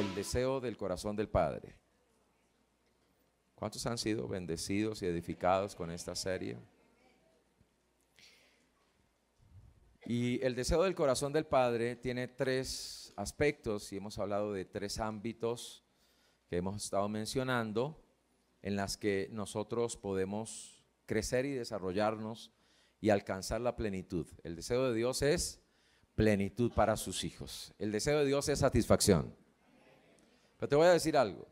el deseo del corazón del Padre. ¿Cuántos han sido bendecidos y edificados con esta serie? Y el deseo del corazón del Padre tiene tres aspectos y hemos hablado de tres ámbitos que hemos estado mencionando en las que nosotros podemos crecer y desarrollarnos y alcanzar la plenitud. El deseo de Dios es plenitud para sus hijos. El deseo de Dios es satisfacción. Pero te voy a decir algo.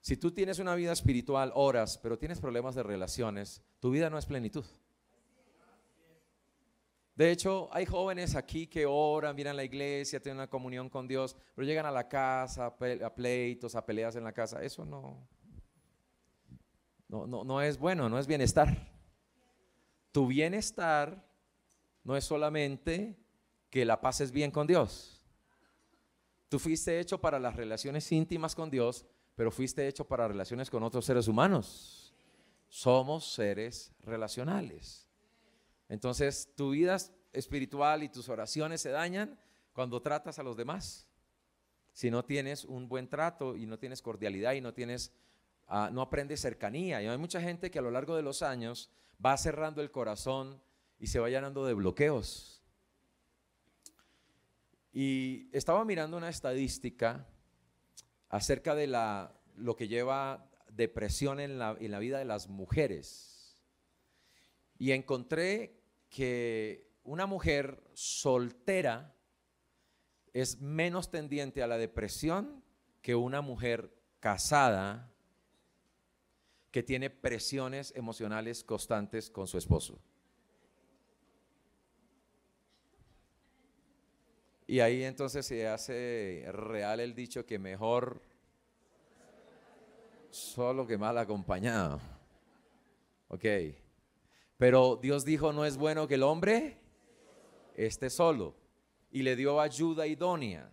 Si tú tienes una vida espiritual, oras, pero tienes problemas de relaciones, tu vida no es plenitud. De hecho, hay jóvenes aquí que oran, vienen a la iglesia, tienen una comunión con Dios, pero llegan a la casa, a pleitos, a peleas en la casa. Eso no, no, no, es bueno, no es bienestar. Tu bienestar no es solamente que la pases bien con Dios. Tú fuiste hecho para las relaciones íntimas con Dios, pero fuiste hecho para relaciones con otros seres humanos. Somos seres relacionales. Entonces, tu vida espiritual y tus oraciones se dañan cuando tratas a los demás. Si no tienes un buen trato y no tienes cordialidad y no tienes ah, no aprendes cercanía. Y hay mucha gente que a lo largo de los años va cerrando el corazón y se va llenando de bloqueos y estaba mirando una estadística acerca de la, lo que lleva depresión en la vida de las mujeres. Y encontré que una mujer soltera es menos tendiente a la depresión que una mujer casada que tiene presiones emocionales constantes con su esposo. Y ahí entonces se hace real el dicho que mejor solo que mal acompañado. Ok. Pero Dios dijo, no es bueno que el hombre esté solo. Y le dio ayuda idónea,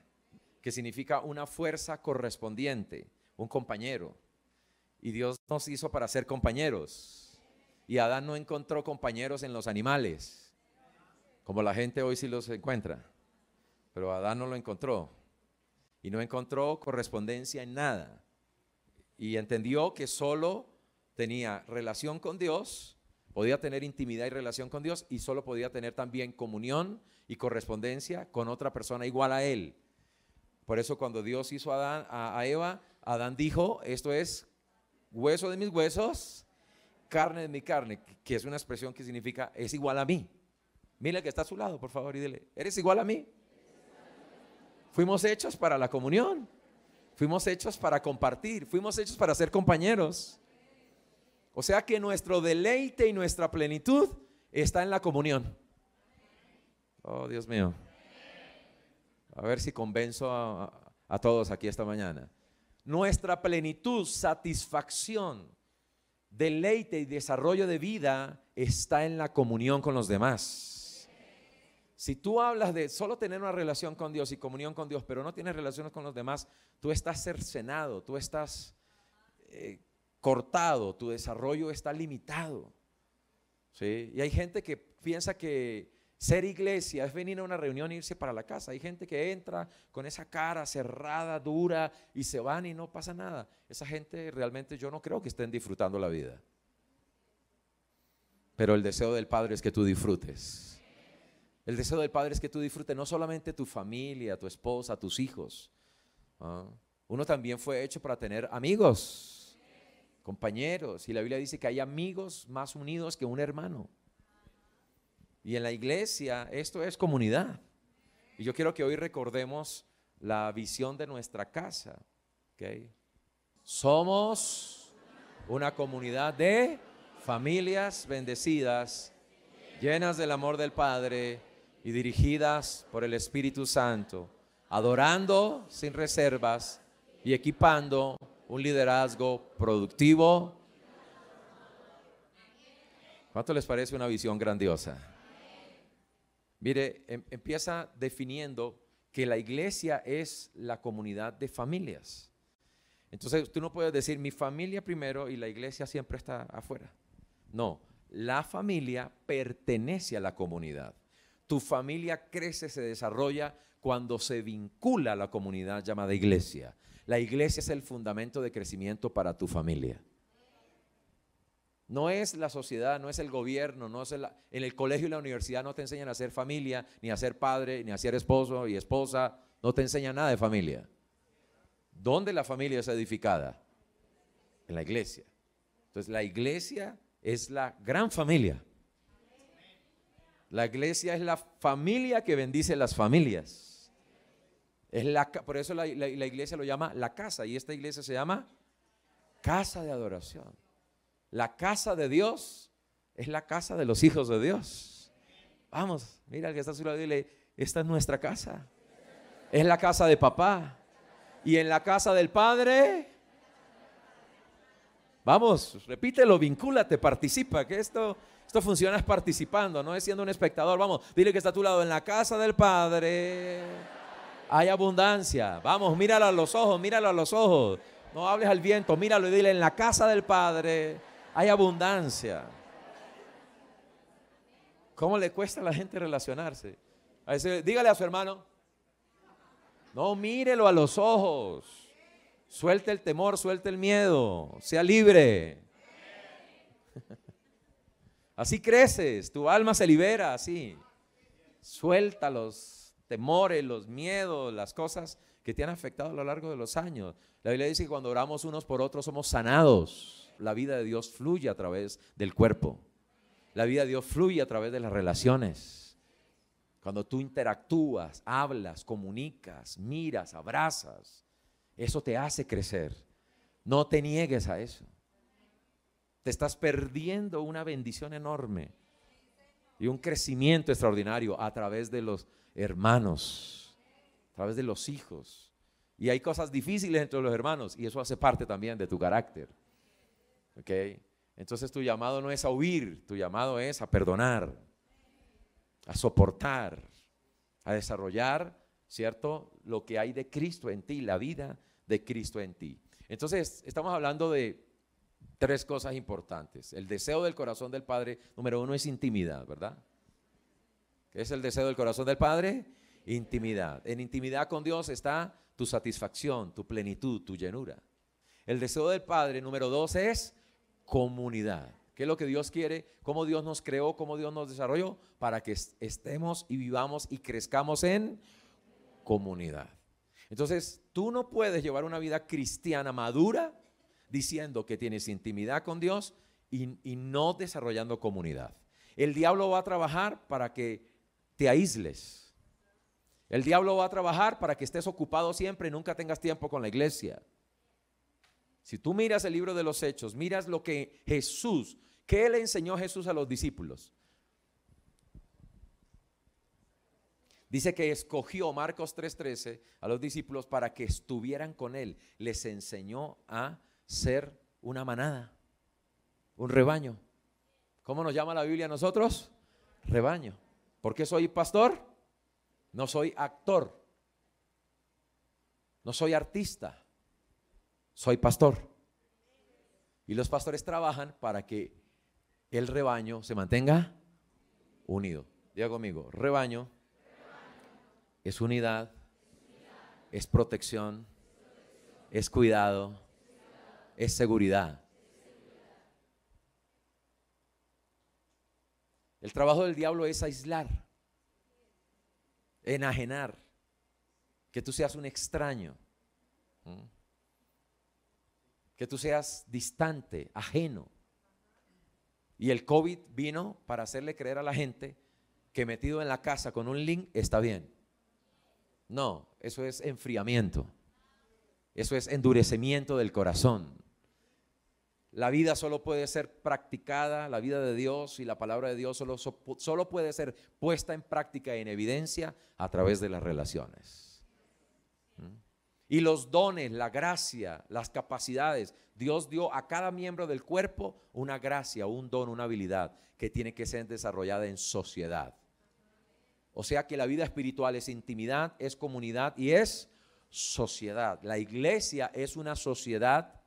que significa una fuerza correspondiente, un compañero. Y Dios nos hizo para ser compañeros. Y Adán no encontró compañeros en los animales, como la gente hoy sí los encuentra. Pero Adán no lo encontró. Y no encontró correspondencia en nada. Y entendió que solo tenía relación con Dios, podía tener intimidad y relación con Dios y solo podía tener también comunión y correspondencia con otra persona igual a él. Por eso cuando Dios hizo a, Adán, a Eva, Adán dijo, esto es hueso de mis huesos, carne de mi carne, que es una expresión que significa es igual a mí. Mira que está a su lado, por favor, y dile, eres igual a mí. Fuimos hechos para la comunión. Fuimos hechos para compartir. Fuimos hechos para ser compañeros. O sea que nuestro deleite y nuestra plenitud está en la comunión. Oh, Dios mío. A ver si convenzo a, a todos aquí esta mañana. Nuestra plenitud, satisfacción, deleite y desarrollo de vida está en la comunión con los demás. Si tú hablas de solo tener una relación con Dios y comunión con Dios, pero no tienes relaciones con los demás, tú estás cercenado, tú estás eh, cortado, tu desarrollo está limitado. Y hay gente que piensa que ser iglesia es venir a una reunión e irse para la casa. Hay gente que entra con esa cara cerrada, dura, y se van y no pasa nada. Esa gente realmente yo no creo que estén disfrutando la vida. Pero el deseo del Padre es que tú disfrutes. El deseo del Padre es que tú disfrutes no solamente tu familia, tu esposa, tus hijos. ¿ah? Uno también fue hecho para tener amigos, compañeros. Y la Biblia dice que hay amigos más unidos que un hermano. Y en la iglesia esto es comunidad. Y yo quiero que hoy recordemos la visión de nuestra casa. ¿okay? Somos una comunidad de familias bendecidas, llenas del amor del Padre y dirigidas por el Espíritu Santo, adorando sin reservas y equipando un liderazgo productivo. ¿Cuánto les parece una visión grandiosa? Mire, em, empieza definiendo que la iglesia es la comunidad de familias. Entonces tú no puedes decir mi familia primero y la iglesia siempre está afuera. No, la familia pertenece a la comunidad. Tu familia crece, se desarrolla cuando se vincula a la comunidad llamada iglesia. La iglesia es el fundamento de crecimiento para tu familia. No es la sociedad, no es el gobierno, no es en el colegio y la universidad no te enseñan a ser familia, ni a ser padre, ni a ser esposo y esposa, no te enseñan nada de familia. ¿Dónde la familia es edificada? En la iglesia. Entonces la iglesia es la gran familia. La iglesia es la familia que bendice las familias. Es la, por eso la, iglesia lo llama la casa y esta iglesia se llama casa de adoración. La casa de Dios es la casa de los hijos de Dios. Vamos, mira al que está a su lado dile, esta es nuestra casa. Es la casa de papá. Y en la casa del Padre. Vamos, repítelo, vincúlate, participa, que esto esto funciona participando, no es siendo un espectador. Vamos, dile que está a tu lado en la casa del Padre. Hay abundancia. Vamos, míralo a los ojos, míralo a los ojos. No hables al viento, míralo y dile, en la casa del Padre hay abundancia. ¿Cómo le cuesta a la gente relacionarse? dígale a su hermano, no mírelo a los ojos. Suelte el temor, suelte el miedo, sea libre. Así creces, tu alma se libera, así. Suelta los temores, los miedos, las cosas que te han afectado a lo largo de los años. La Biblia dice que cuando oramos unos por otros somos sanados. La vida de Dios fluye a través del cuerpo. La vida de Dios fluye a través de las relaciones. Cuando tú interactúas, hablas, comunicas, miras, abrazas, eso te hace crecer. No te niegues a eso. Te estás perdiendo una bendición enorme y un crecimiento extraordinario a través de los hermanos, a través de los hijos. Y hay cosas difíciles entre los hermanos y eso hace parte también de tu carácter. Entonces tu llamado no es a huir, tu llamado es a perdonar, a soportar, a desarrollar, ¿cierto? Lo que hay de Cristo en ti, la vida de Cristo en ti. Entonces, estamos hablando de tres cosas importantes. El deseo del corazón del Padre, número uno, es intimidad, ¿verdad? ¿Qué es el deseo del corazón del Padre? Intimidad. En intimidad con Dios está tu satisfacción, tu plenitud, tu llenura. El deseo del Padre, número dos, es comunidad. ¿Qué es lo que Dios quiere? ¿Cómo Dios nos creó? ¿Cómo Dios nos desarrolló? Para que estemos y vivamos y crezcamos en comunidad. Entonces, tú no puedes llevar una vida cristiana madura diciendo que tienes intimidad con Dios y, no desarrollando comunidad. El diablo va a trabajar para que te aísles. El diablo va a trabajar para que estés ocupado siempre y nunca tengas tiempo con la iglesia. Si tú miras el libro de los hechos, miras lo que Jesús, ¿qué le enseñó Jesús a los discípulos? Dice que escogió Marcos 3:13 a los discípulos para que estuvieran con él. Les enseñó a ser una manada, un rebaño. ¿Cómo nos llama la Biblia a nosotros? Rebaño. ¿Por qué soy pastor? No soy actor. No soy artista. Soy pastor. Y los pastores trabajan para que el rebaño se mantenga unido. Diga conmigo, rebaño, es unidad, es protección, es cuidado, es seguridad. El trabajo del diablo es aislar, enajenar, que tú seas un extraño, que tú seas distante, ajeno. Y el COVID vino para hacerle creer a la gente que metido en la casa con un link está bien. No, eso es enfriamiento. Eso es endurecimiento del corazón. La vida solo puede ser practicada, la vida de Dios y la palabra de Dios solo, puede ser puesta en práctica y en evidencia a través de las relaciones. ¿Mm? Y los dones, la gracia, las capacidades. Dios dio a cada miembro del cuerpo una gracia, un don, una habilidad que tiene que ser desarrollada en sociedad. O sea que la vida espiritual es intimidad, es comunidad y es sociedad. La iglesia es una sociedad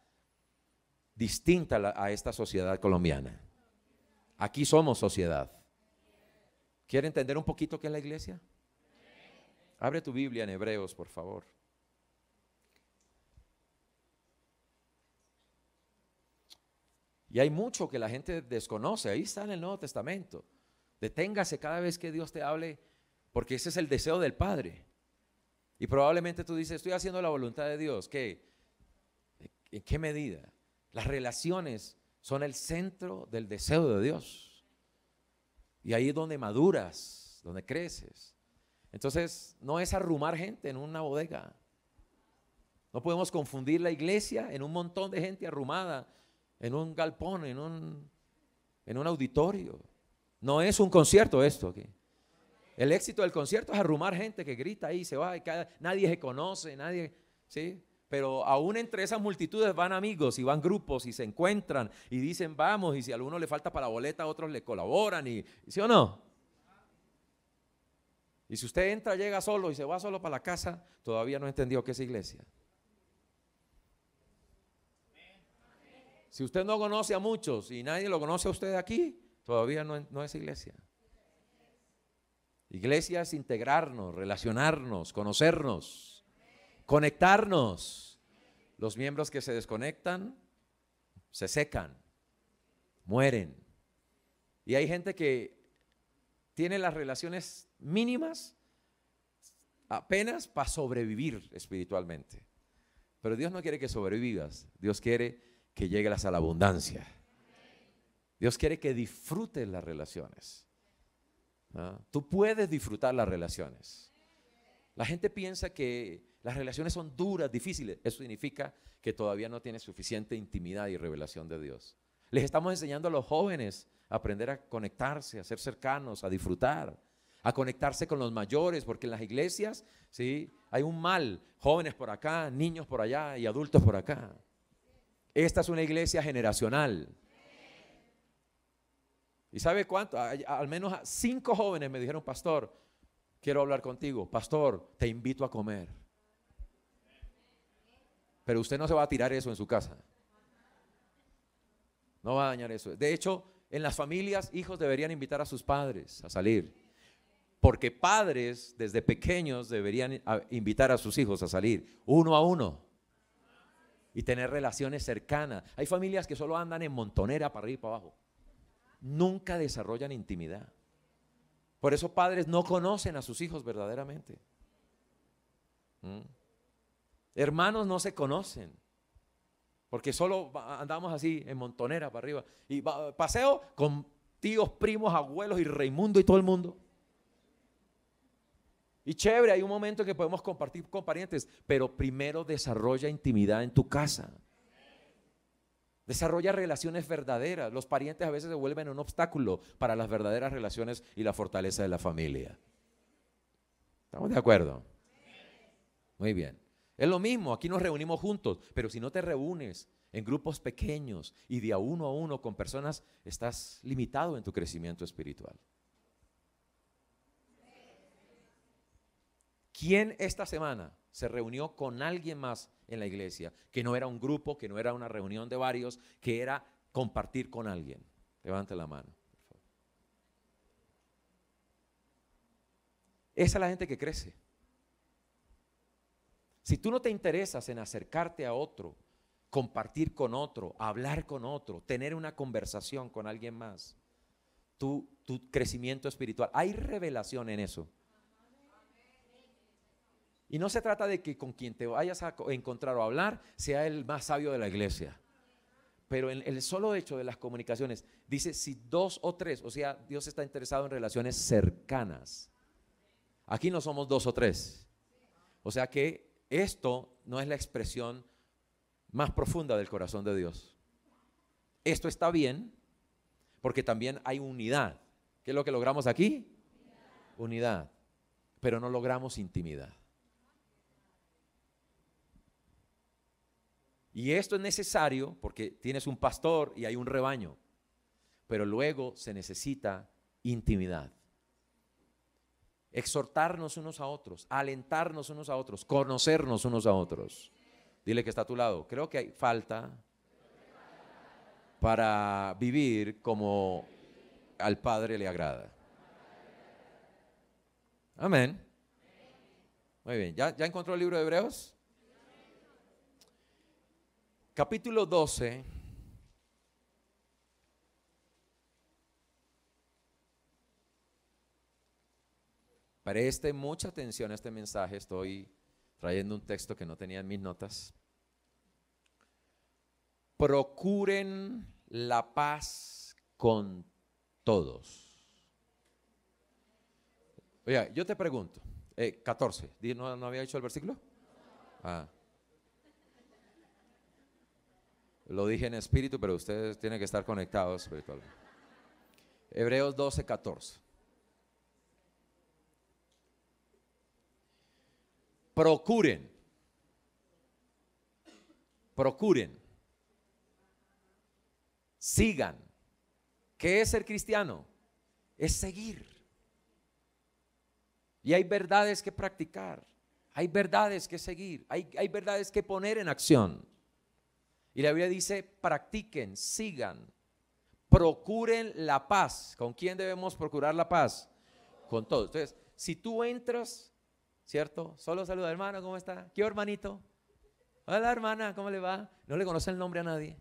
distinta a esta sociedad colombiana. Aquí somos sociedad. ¿Quiere entender un poquito qué es la iglesia? Abre tu Biblia en Hebreos, por favor. Y hay mucho que la gente desconoce. Ahí está en el Nuevo Testamento. Deténgase cada vez que Dios te hable, porque ese es el deseo del Padre. Y probablemente tú dices, estoy haciendo la voluntad de Dios. ¿Qué? ¿En qué medida? Las relaciones son el centro del deseo de Dios. Y ahí es donde maduras, donde creces. Entonces, no es arrumar gente en una bodega. No podemos confundir la iglesia en un montón de gente arrumada, en un galpón, en un, auditorio. No es un concierto esto aquí. El éxito del concierto es arrumar gente que grita ahí, se va, y cada, nadie se conoce, nadie, ¿sí? Pero aún entre esas multitudes van amigos y van grupos y se encuentran y dicen vamos y si a alguno le falta para la boleta, otros le colaboran y ¿sí o no? Y si usted entra, llega solo y se va solo para la casa, todavía no entendió qué es iglesia. Si usted no conoce a muchos y nadie lo conoce a usted aquí, todavía no, no es iglesia. Iglesia es integrarnos, relacionarnos, conocernos. Conectarnos. Los miembros que se desconectan se secan, mueren. Y hay gente que tiene las relaciones mínimas apenas para sobrevivir espiritualmente. Pero Dios no quiere que sobrevivas, Dios quiere que llegues a la abundancia. Dios quiere que disfrutes las relaciones. ¿Ah? Tú puedes disfrutar las relaciones. La gente piensa que las relaciones son duras, difíciles. Eso significa que todavía no tiene suficiente intimidad y revelación de Dios. Les estamos enseñando a los jóvenes a aprender a conectarse, a ser cercanos, a disfrutar, a conectarse con los mayores, porque en las iglesias ¿sí? hay un mal. Jóvenes por acá, niños por allá y adultos por acá. Esta es una iglesia generacional. ¿Y sabe cuánto? Al menos cinco jóvenes me dijeron, pastor, quiero hablar contigo. Pastor, te invito a comer. Pero usted no se va a tirar eso en su casa. No va a dañar eso. De hecho, en las familias, hijos deberían invitar a sus padres a salir. Porque padres desde pequeños deberían invitar a sus hijos a salir, uno a uno. Y tener relaciones cercanas. Hay familias que solo andan en montonera para arriba y para abajo. Nunca desarrollan intimidad. Por eso padres no conocen a sus hijos verdaderamente. ¿Mm? Hermanos no se conocen. Porque solo andamos así en montonera para arriba. Y paseo con tíos, primos, abuelos y Raimundo y todo el mundo. Y chévere, hay un momento que podemos compartir con parientes, pero primero desarrolla intimidad en tu casa. Desarrolla relaciones verdaderas. Los parientes a veces se vuelven un obstáculo para las verdaderas relaciones y la fortaleza de la familia. ¿Estamos de acuerdo? Muy bien. Es lo mismo, aquí nos reunimos juntos, pero si no te reúnes en grupos pequeños y de a uno a uno con personas, estás limitado en tu crecimiento espiritual. ¿Quién esta semana se reunió con alguien más en la iglesia? Que no era un grupo, que no era una reunión de varios, que era compartir con alguien. Levante la mano. Por favor. Esa es la gente que crece. Si tú no te interesas en acercarte a otro, compartir con otro, hablar con otro, tener una conversación con alguien más, tu, crecimiento espiritual, hay revelación en eso. Y no se trata de que con quien te vayas a encontrar o hablar sea el más sabio de la iglesia. Pero en el solo hecho de las comunicaciones, dice si dos o tres, o sea, Dios está interesado en relaciones cercanas. Aquí no somos dos o tres. O sea que esto no es la expresión más profunda del corazón de Dios. Esto está bien porque también hay unidad. ¿Qué es lo que logramos aquí? Unidad. Pero no logramos intimidad. Y esto es necesario porque tienes un pastor y hay un rebaño. Pero luego se necesita intimidad exhortarnos unos a otros, alentarnos unos a otros, conocernos unos a otros. Dile que está a tu lado. Creo que hay falta para vivir como al Padre le agrada. Amén. Muy bien, ¿ya, encontró el libro de Hebreos? Capítulo 12 Presten mucha atención a este mensaje. Estoy trayendo un texto que no tenía en mis notas. Procuren la paz con todos. Oye, yo te pregunto, 14, eh, ¿no, había dicho el versículo? Ah. Lo dije en espíritu, pero ustedes tienen que estar conectados espiritualmente. Hebreos 12, 14. procuren, procuren, sigan. ¿Qué es ser cristiano? Es seguir. Y hay verdades que practicar, hay verdades que seguir, hay, verdades que poner en acción. Y la Biblia dice, practiquen, sigan, procuren la paz. ¿Con quién debemos procurar la paz? Con todos. Entonces, si tú entras ¿cierto? Solo saluda, hermano, ¿cómo está? ¿Qué hermanito? Hola, hermana, ¿cómo le va? No le conoce el nombre a nadie.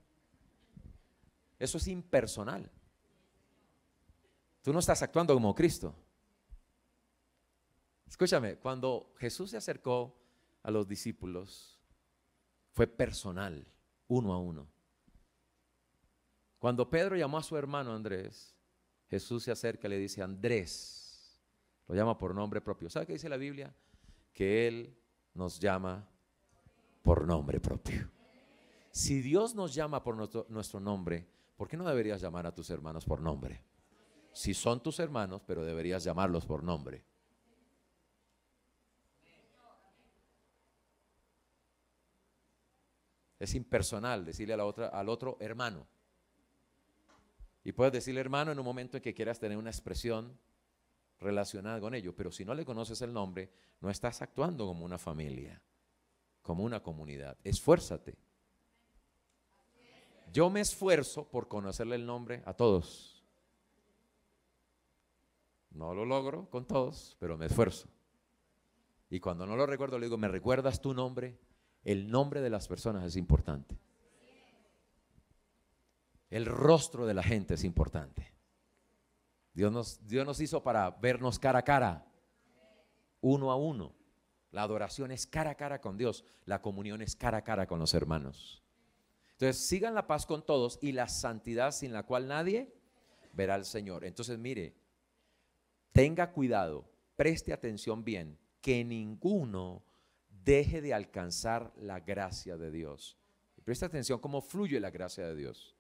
Eso es impersonal. Tú no estás actuando como Cristo. Escúchame, cuando Jesús se acercó a los discípulos, fue personal, uno a uno. Cuando Pedro llamó a su hermano Andrés, Jesús se acerca y le dice, Andrés, lo llama por nombre propio. ¿Sabe qué dice la Biblia? que Él nos llama por nombre propio. Si Dios nos llama por nuestro, nombre, ¿por qué no deberías llamar a tus hermanos por nombre? Si son tus hermanos, pero deberías llamarlos por nombre. Es impersonal decirle a la otra, al otro hermano. Y puedes decirle hermano en un momento en que quieras tener una expresión relacionada con ellos, pero si no le conoces el nombre, no estás actuando como una familia, como una comunidad. Esfuérzate. Yo me esfuerzo por conocerle el nombre a todos. No lo logro con todos, pero me esfuerzo. Y cuando no lo recuerdo, le digo, ¿me recuerdas tu nombre? El nombre de las personas es importante. El rostro de la gente es importante. Dios nos, hizo para vernos cara a cara, uno a uno. La adoración es cara a cara con Dios, la comunión es cara a cara con los hermanos. Entonces, sigan la paz con todos y la santidad sin la cual nadie verá al Señor. Entonces, mire, tenga cuidado, preste atención bien, que ninguno deje de alcanzar la gracia de Dios. Preste atención cómo fluye la gracia de Dios.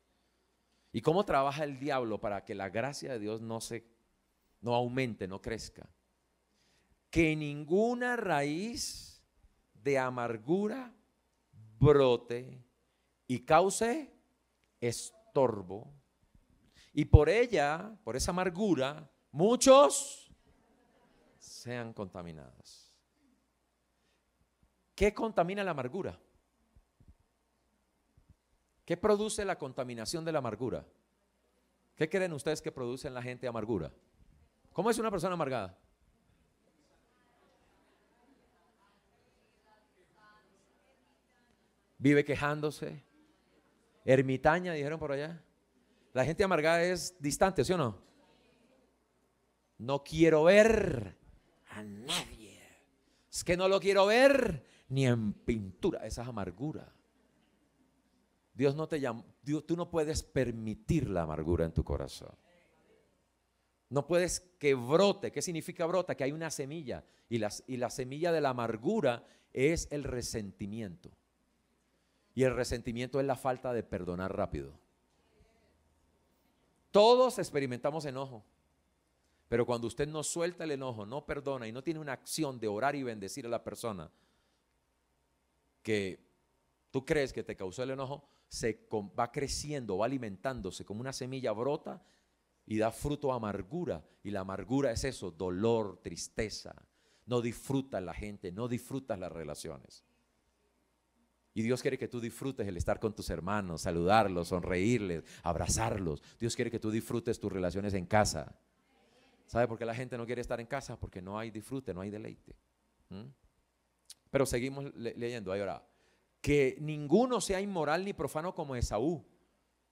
¿Y cómo trabaja el diablo para que la gracia de Dios no se no aumente, no crezca? Que ninguna raíz de amargura brote y cause estorbo. Y por ella, por esa amargura, muchos sean contaminados. ¿Qué contamina la amargura? ¿Qué produce la contaminación de la amargura? ¿Qué creen ustedes que produce en la gente amargura? ¿Cómo es una persona amargada? Vive quejándose. Ermitaña, dijeron por allá. La gente amargada es distante, ¿sí o no? No quiero ver a nadie. Es que no lo quiero ver ni en pintura. Esa es Dios no te llama, tú no puedes permitir la amargura en tu corazón. No puedes que brote. ¿Qué significa brota? Que hay una semilla. y la semilla de la amargura es el resentimiento. Y el resentimiento es la falta de perdonar rápido. Todos experimentamos enojo. Pero cuando usted no suelta el enojo, no perdona y no tiene una acción de orar y bendecir a la persona que tú crees que te causó el enojo, se va creciendo, va alimentándose, como una semilla brota y da fruto a amargura. Y la amargura es eso, dolor, tristeza. No disfrutas la gente, no disfrutas las relaciones. Y Dios quiere que tú disfrutes el estar con tus hermanos, saludarlos, sonreírles, abrazarlos. Dios quiere que tú disfrutes tus relaciones en casa. ¿Sabe por qué la gente no quiere estar en casa? Porque no hay disfrute, no hay deleite. ¿Mm? Pero seguimos leyendo. Ahí ahora, que ninguno sea inmoral ni profano como Esaú,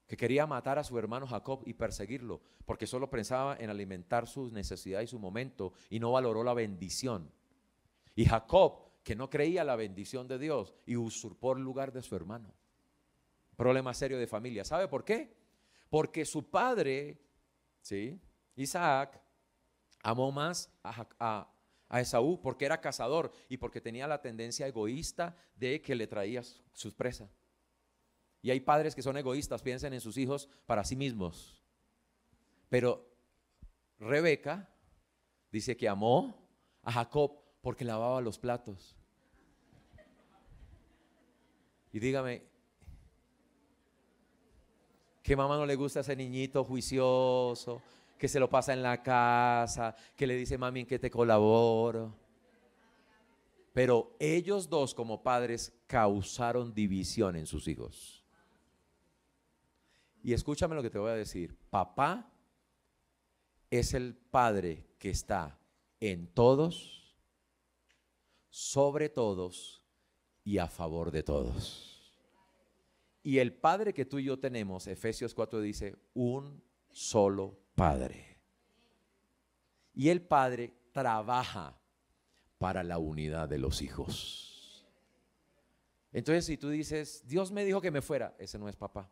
que quería matar a su hermano Jacob y perseguirlo, porque solo pensaba en alimentar sus necesidades y su momento y no valoró la bendición. Y Jacob, que no creía la bendición de Dios y usurpó el lugar de su hermano. Problema serio de familia. ¿Sabe por qué? Porque su padre, ¿sí? Isaac, amó más a, a a Esaú porque era cazador y porque tenía la tendencia egoísta de que le traía sus presas. Y hay padres que son egoístas, piensan en sus hijos para sí mismos. Pero Rebeca dice que amó a Jacob porque lavaba los platos. Y dígame, ¿qué mamá no le gusta a ese niñito juicioso, que se lo pasa en la casa, que le dice, mami, ¿en que te colaboro? Pero ellos dos como padres causaron división en sus hijos. Y escúchame lo que te voy a decir. Papá es el padre que está en todos, sobre todos y a favor de todos. Y el padre que tú y yo tenemos, Efesios 4 dice, un solo Padre. Y el Padre trabaja para la unidad de los hijos. Entonces, si tú dices, Dios me dijo que me fuera, ese no es papá.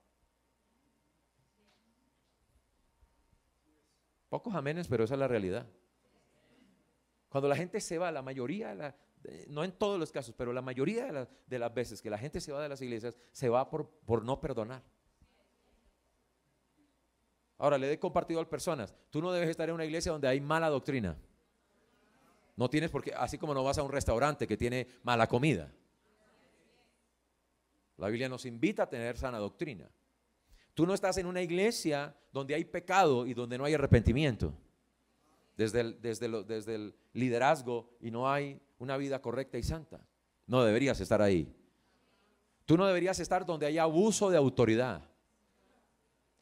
Pocos amenes, pero esa es la realidad. Cuando la gente se va, la mayoría, eh, no en todos los casos, pero la mayoría de, las veces que la gente se va de las iglesias, se va por no perdonar. Ahora, le he compartido a personas, tú no debes estar en una iglesia donde hay mala doctrina. No tienes porque, así como no vas a un restaurante que tiene mala comida. La Biblia nos invita a tener sana doctrina. Tú no estás en una iglesia donde hay pecado y donde no hay arrepentimiento. Desde el, desde, desde el liderazgo y no hay una vida correcta y santa. No deberías estar ahí. Tú no deberías estar donde hay abuso de autoridad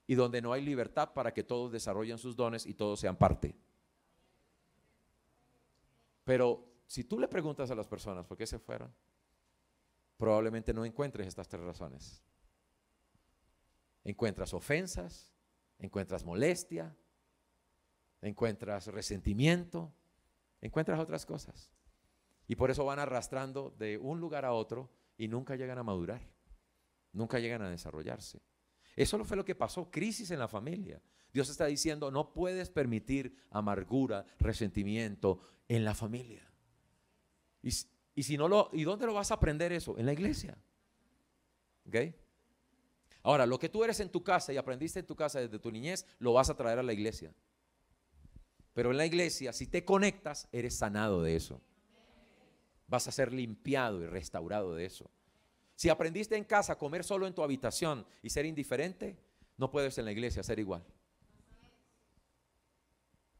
y donde no hay libertad para que todos desarrollen sus dones y todos sean parte. Pero si tú le preguntas a las personas por qué se fueron, probablemente no encuentres estas tres razones. Encuentras ofensas, encuentras molestia, encuentras resentimiento, encuentras otras cosas. Y por eso van arrastrando de un lugar a otro y nunca llegan a madurar, nunca llegan a desarrollarse. Eso fue lo que pasó, crisis en la familia. Dios está diciendo, no puedes permitir amargura, resentimiento en la familia. Y, si no lo, ¿y dónde lo vas a aprender eso? En la iglesia. Ahora, lo que tú eres en tu casa y aprendiste en tu casa desde tu niñez, lo vas a traer a la iglesia. Pero en la iglesia, si te conectas, eres sanado de eso. Vas a ser limpiado y restaurado de eso. Si aprendiste en casa a comer solo en tu habitación y ser indiferente, no puedes en la iglesia ser igual.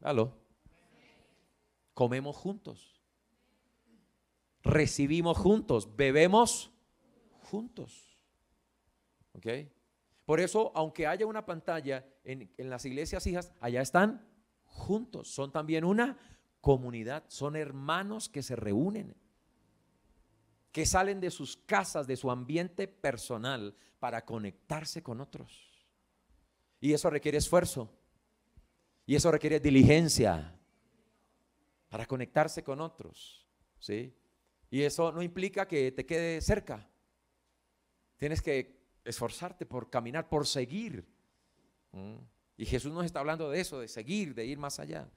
Aló. Comemos juntos. Recibimos juntos. Bebemos juntos. ¿Ok? Por eso, aunque haya una pantalla en, en las iglesias hijas, allá están juntos. Son también una comunidad. Son hermanos que se reúnen que salen de sus casas, de su ambiente personal, para conectarse con otros. Y eso requiere esfuerzo. Y eso requiere diligencia para conectarse con otros. ¿sí? Y eso no implica que te quede cerca. Tienes que esforzarte por caminar, por seguir. Mm. Y Jesús nos está hablando de eso, de seguir, de ir más allá.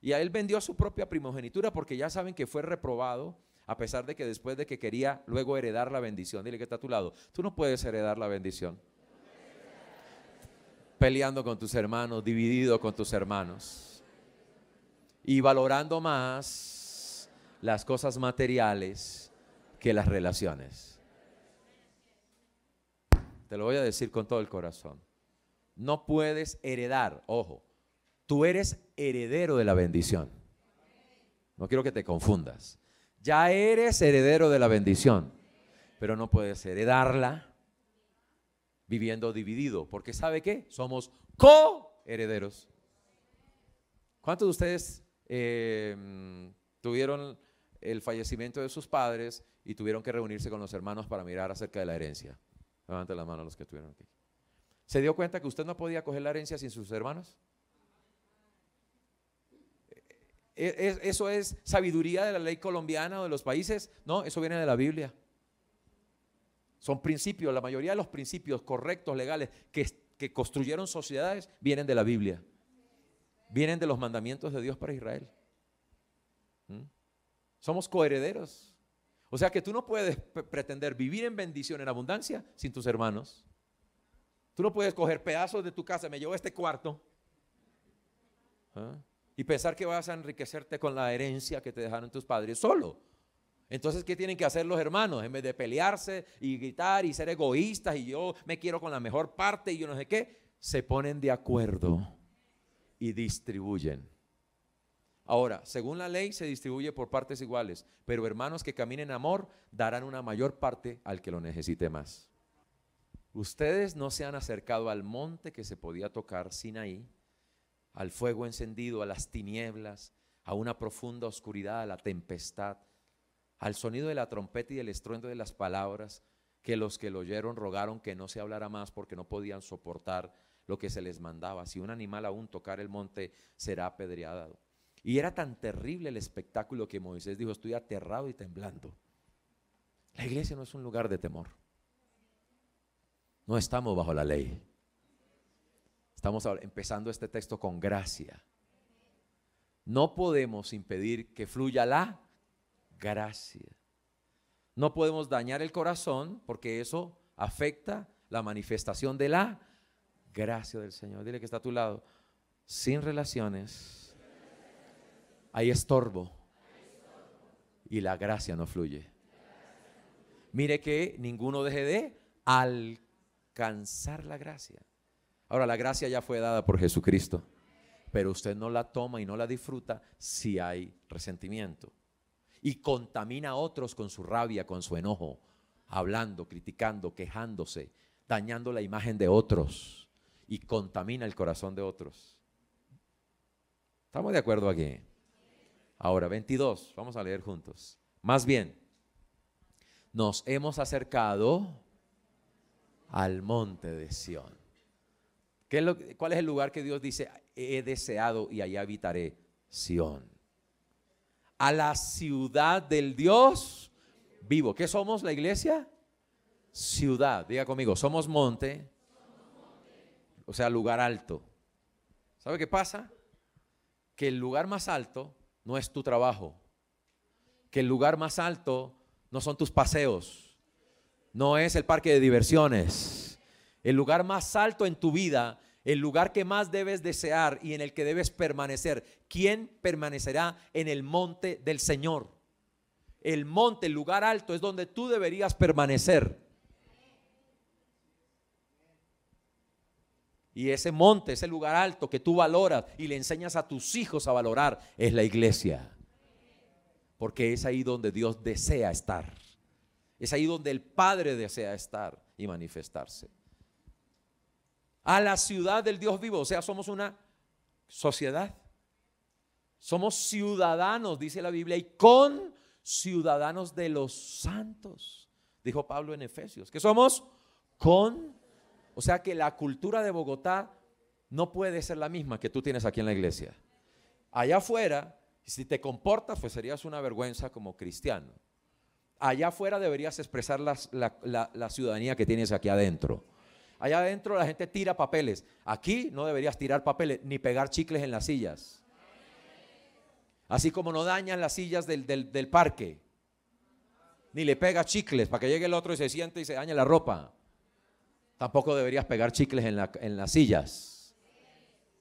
Y a él vendió su propia primogenitura porque ya saben que fue reprobado a pesar de que después de que quería luego heredar la bendición. Dile que está a tu lado. Tú no puedes heredar la bendición. Peleando con tus hermanos, dividido con tus hermanos. Y valorando más las cosas materiales que las relaciones. Te lo voy a decir con todo el corazón. No puedes heredar, ojo, tú eres heredero de la bendición. No quiero que te confundas. Ya eres heredero de la bendición, pero no puedes heredarla viviendo dividido, porque ¿sabe qué? Somos coherederos. ¿Cuántos de ustedes em, tuvieron el fallecimiento de sus padres y tuvieron que reunirse con los hermanos para mirar acerca de la herencia? Levanten la mano los que estuvieron aquí. ¿Se dio cuenta que usted no podía coger la herencia sin sus hermanos? E, eso es sabiduría de la ley colombiana o de los países. No, eso viene de la Biblia. Son principios, la mayoría de los principios correctos, legales, que, construyeron sociedades, vienen de la Biblia. Vienen de los mandamientos de Dios para Israel. ¿Mm? Somos coherederos. O sea que tú no puedes pretender vivir en bendición, en abundancia, sin tus hermanos. Tú no puedes coger pedazos de tu casa, me llevo este cuarto. ¿Ah? y pensar que vas a enriquecerte con la herencia que te dejaron tus padres solo. Entonces, ¿qué tienen que hacer los hermanos? En vez de pelearse y gritar y ser egoístas y yo me quiero con la mejor parte y yo no sé qué, se ponen de acuerdo y distribuyen. Ahora, según la ley se distribuye por partes iguales, pero hermanos que caminen en amor darán una mayor parte al que lo necesite más. Ustedes no se han acercado al monte que se podía tocar sin ahí al fuego encendido, a las tinieblas, a una profunda oscuridad, a la tempestad, al sonido de la trompeta y el estruendo de las palabras, que los que lo oyeron rogaron que no se hablara más porque no podían soportar lo que se les mandaba. Si un animal aún tocar el monte, será apedreado. Y era tan terrible el espectáculo que Moisés dijo, estoy aterrado y temblando. La iglesia no es un lugar de temor. No estamos bajo la ley. Estamos empezando este texto con gracia. No podemos impedir que fluya la gracia. No podemos dañar el corazón porque eso afecta la manifestación de la gracia del Señor. Dile que está a tu lado. Sin relaciones hay estorbo y la gracia no fluye. Mire que ninguno deje de alcanzar la gracia. Ahora, la gracia ya fue dada por Jesucristo, pero usted no la toma y no la disfruta si hay resentimiento. Y contamina a otros con su rabia, con su enojo, hablando, criticando, quejándose, dañando la imagen de otros y contamina el corazón de otros. ¿Estamos de acuerdo aquí? Ahora, 22, vamos a leer juntos. Más bien, nos hemos acercado al monte de Sión. ¿Qué ¿Cuál es el lugar que Dios dice, he deseado y allá habitaré? Sión. A la ciudad del Dios vivo. ¿Qué somos la iglesia? Ciudad. Diga conmigo, somos monte, o sea, lugar alto. ¿Sabe qué pasa? Que el lugar más alto no es tu trabajo. Que el lugar más alto no son tus paseos. No es el parque de diversiones el lugar más alto en tu vida, el lugar que más debes desear y en el que debes permanecer. ¿Quién permanecerá en el monte del Señor? El monte, el lugar alto es donde tú deberías permanecer. Y ese monte, ese lugar alto que tú valoras y le enseñas a tus hijos a valorar, es la iglesia. Porque es ahí donde Dios desea estar. Es ahí donde el Padre desea estar y manifestarse a la ciudad del Dios vivo. O sea, somos una sociedad. Somos ciudadanos, dice la Biblia, y con ciudadanos de los santos, dijo Pablo en Efesios, que somos con, o sea que la cultura de Bogotá no puede ser la misma que tú tienes aquí en la iglesia. Allá afuera, si te comportas, pues serías una vergüenza como cristiano. Allá afuera deberías expresar la ciudadanía que tienes aquí adentro. Allá adentro la gente tira papeles. Aquí no deberías tirar papeles ni pegar chicles en las sillas. Así como no dañan las sillas del, parque. Ni le pega chicles para que llegue el otro y se siente y se dañe la ropa. Tampoco deberías pegar chicles en, en las sillas.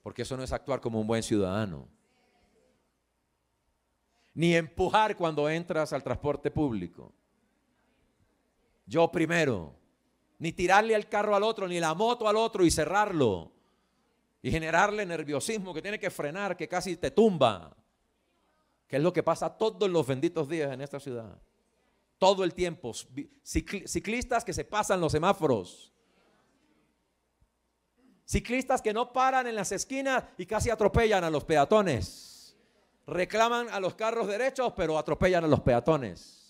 Porque eso no es actuar como un buen ciudadano. Ni empujar cuando entras al transporte público. Yo primero ni tirarle el carro al otro, ni la moto al otro y cerrarlo. Y generarle nerviosismo que tiene que frenar, que casi te tumba. Que es lo que pasa todos los benditos días en esta ciudad. Todo el tiempo. Ciclistas que se pasan los semáforos. Ciclistas que no paran en las esquinas y casi atropellan a los peatones. Reclaman a los carros derechos, pero atropellan a los peatones.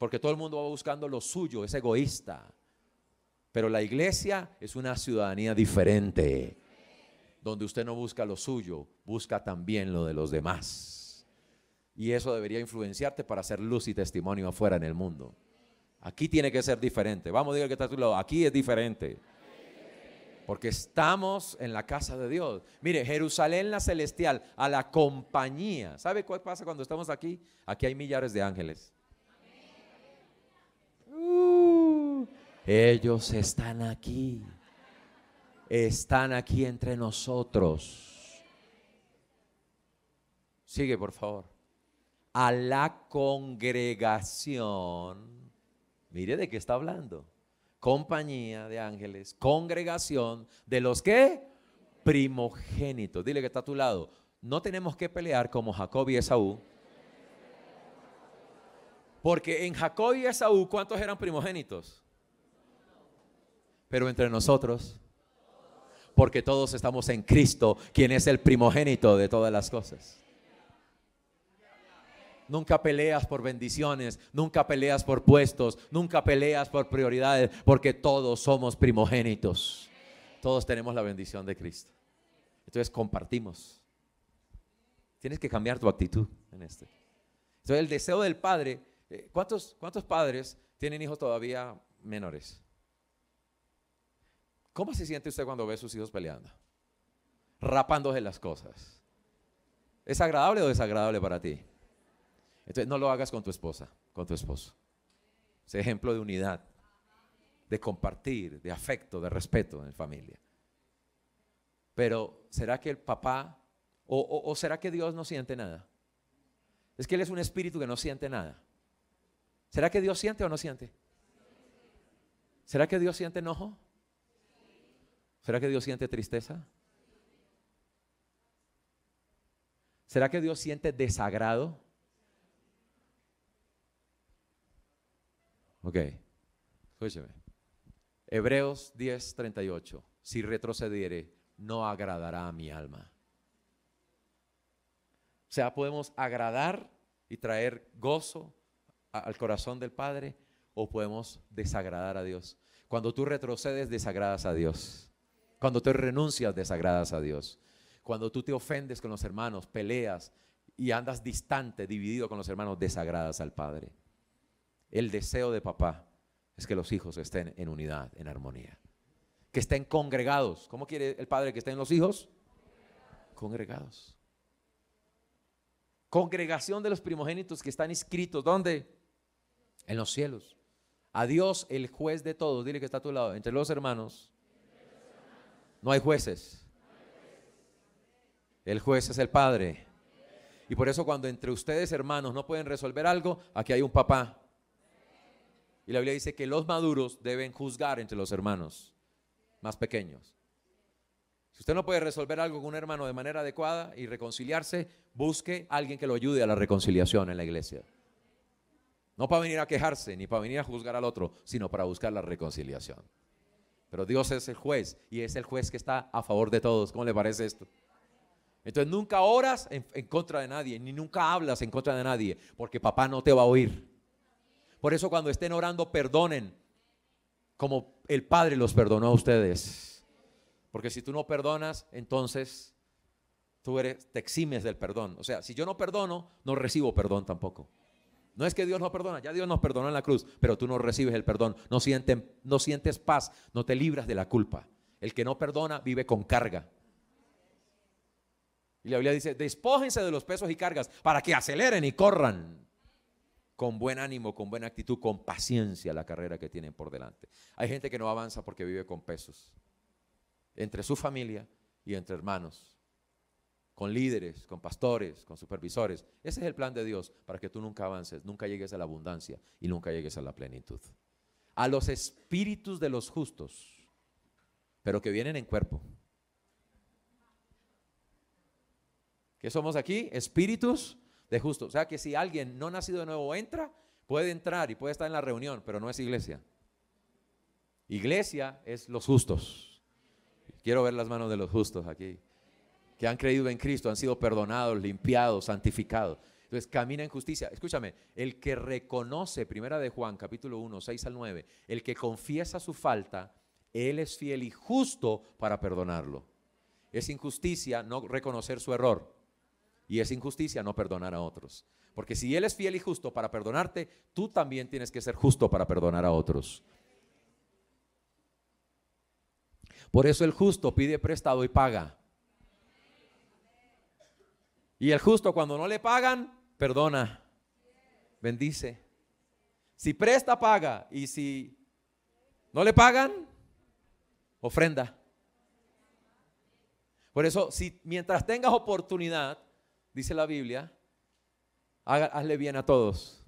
Porque todo el mundo va buscando lo suyo, es egoísta. Pero la iglesia es una ciudadanía diferente, donde usted no busca lo suyo, busca también lo de los demás. Y eso debería influenciarte para hacer luz y testimonio afuera en el mundo. Aquí tiene que ser diferente. Vamos, a decir que está a tu lado. Aquí es diferente. Porque estamos en la casa de Dios. Mire, Jerusalén la celestial, a la compañía. ¿Sabe qué pasa cuando estamos aquí? Aquí hay millares de ángeles. Uh. ellos están aquí. Están aquí entre nosotros. Sigue, por favor. A la congregación. Mire de qué está hablando. Compañía de ángeles. Congregación de los que primogénitos. Dile que está a tu lado. No tenemos que pelear como Jacob y Esaú porque en Jacob y Esaú, ¿cuántos eran primogénitos? Pero entre nosotros, porque todos estamos en Cristo, quien es el primogénito de todas las cosas. Nunca peleas por bendiciones, nunca peleas por puestos, nunca peleas por prioridades, porque todos somos primogénitos. Todos tenemos la bendición de Cristo. Entonces compartimos. Tienes que cambiar tu actitud en este. Entonces el deseo del Padre eh, ¿Cuántos, ¿Cuántos padres tienen hijos todavía menores? ¿Cómo se siente usted cuando ve a sus hijos peleando? Rapándose las cosas. ¿Es agradable o desagradable para ti? Entonces no lo hagas con tu esposa, con tu esposo. Es ejemplo de unidad, de compartir, de afecto, de respeto en la familia. Pero ¿será que el papá o será que Dios no siente nada? Es que Él es un espíritu que no siente nada. ¿Será que Dios siente o no siente? ¿Será que Dios siente enojo? ¿Será que Dios siente tristeza? ¿Será que Dios siente desagrado? Ok, escúcheme. Hebreos 10, Si retrocediere, no agradará a mi alma. O sea, podemos agradar y traer gozo, al corazón del Padre o podemos desagradar a Dios. Cuando tú retrocedes, desagradas a Dios. Cuando tú renuncias, desagradas a Dios. Cuando tú te ofendes con los hermanos, peleas y andas distante, dividido con los hermanos, desagradas al Padre. El deseo de papá es que los hijos estén en unidad, en armonía. Que estén congregados. ¿Cómo quiere el Padre que estén los hijos? Congregados. Congregación de los primogénitos que están inscritos. ¿Dónde? en los cielos. A Dios, el juez de todos, dile que está a tu lado, entre los hermanos, no hay jueces. El juez es el Padre. Y por eso cuando entre ustedes, hermanos, no pueden resolver algo, aquí hay un papá. Y la Biblia dice que los maduros deben juzgar entre los hermanos más pequeños. Si usted no puede resolver algo con un hermano de manera adecuada y reconciliarse, busque a alguien que lo ayude a la reconciliación en la iglesia. No para venir a quejarse, ni para venir a juzgar al otro, sino para buscar la reconciliación. Pero Dios es el juez y es el juez que está a favor de todos. ¿Cómo le parece esto? Entonces nunca oras en, contra de nadie, ni nunca hablas en contra de nadie, porque papá no te va a oír. Por eso cuando estén orando, perdonen, como el Padre los perdonó a ustedes. Porque si tú no perdonas, entonces tú eres, te eximes del perdón. O sea, si yo no perdono, no recibo perdón tampoco. No es que Dios no perdona, ya Dios nos perdona en la cruz, pero tú no recibes el perdón, no, no sientes paz, no te libras de la culpa. El que no perdona vive con carga. Y la Biblia dice, despójense de los pesos y cargas para que aceleren y corran con buen ánimo, con buena actitud, con paciencia la carrera que tienen por delante. Hay gente que no avanza porque vive con pesos, entre su familia y entre hermanos con líderes, con pastores, con supervisores. Ese es el plan de Dios para que tú nunca avances, nunca llegues a la abundancia y nunca llegues a la plenitud. A los espíritus de los justos, pero que vienen en cuerpo. ¿Qué somos aquí? Espíritus de justos. O sea que si alguien no nacido de nuevo entra, puede entrar y puede estar en la reunión, pero no es iglesia. Iglesia es los justos. Quiero ver las manos de los justos aquí que han creído en Cristo, han sido perdonados, limpiados, santificados. Entonces, camina en justicia. Escúchame, el que reconoce, primera de Juan, capítulo 1, 6 al 9, el que confiesa su falta, él es fiel y justo para perdonarlo. Es injusticia no reconocer su error. Y es injusticia no perdonar a otros. Porque si Él es fiel y justo para perdonarte, tú también tienes que ser justo para perdonar a otros. Por eso el justo pide prestado y paga. Y el justo cuando no le pagan, perdona, bendice. Si presta, paga. Y si no le pagan, ofrenda. Por eso, si mientras tengas oportunidad, dice la Biblia, hazle bien a todos.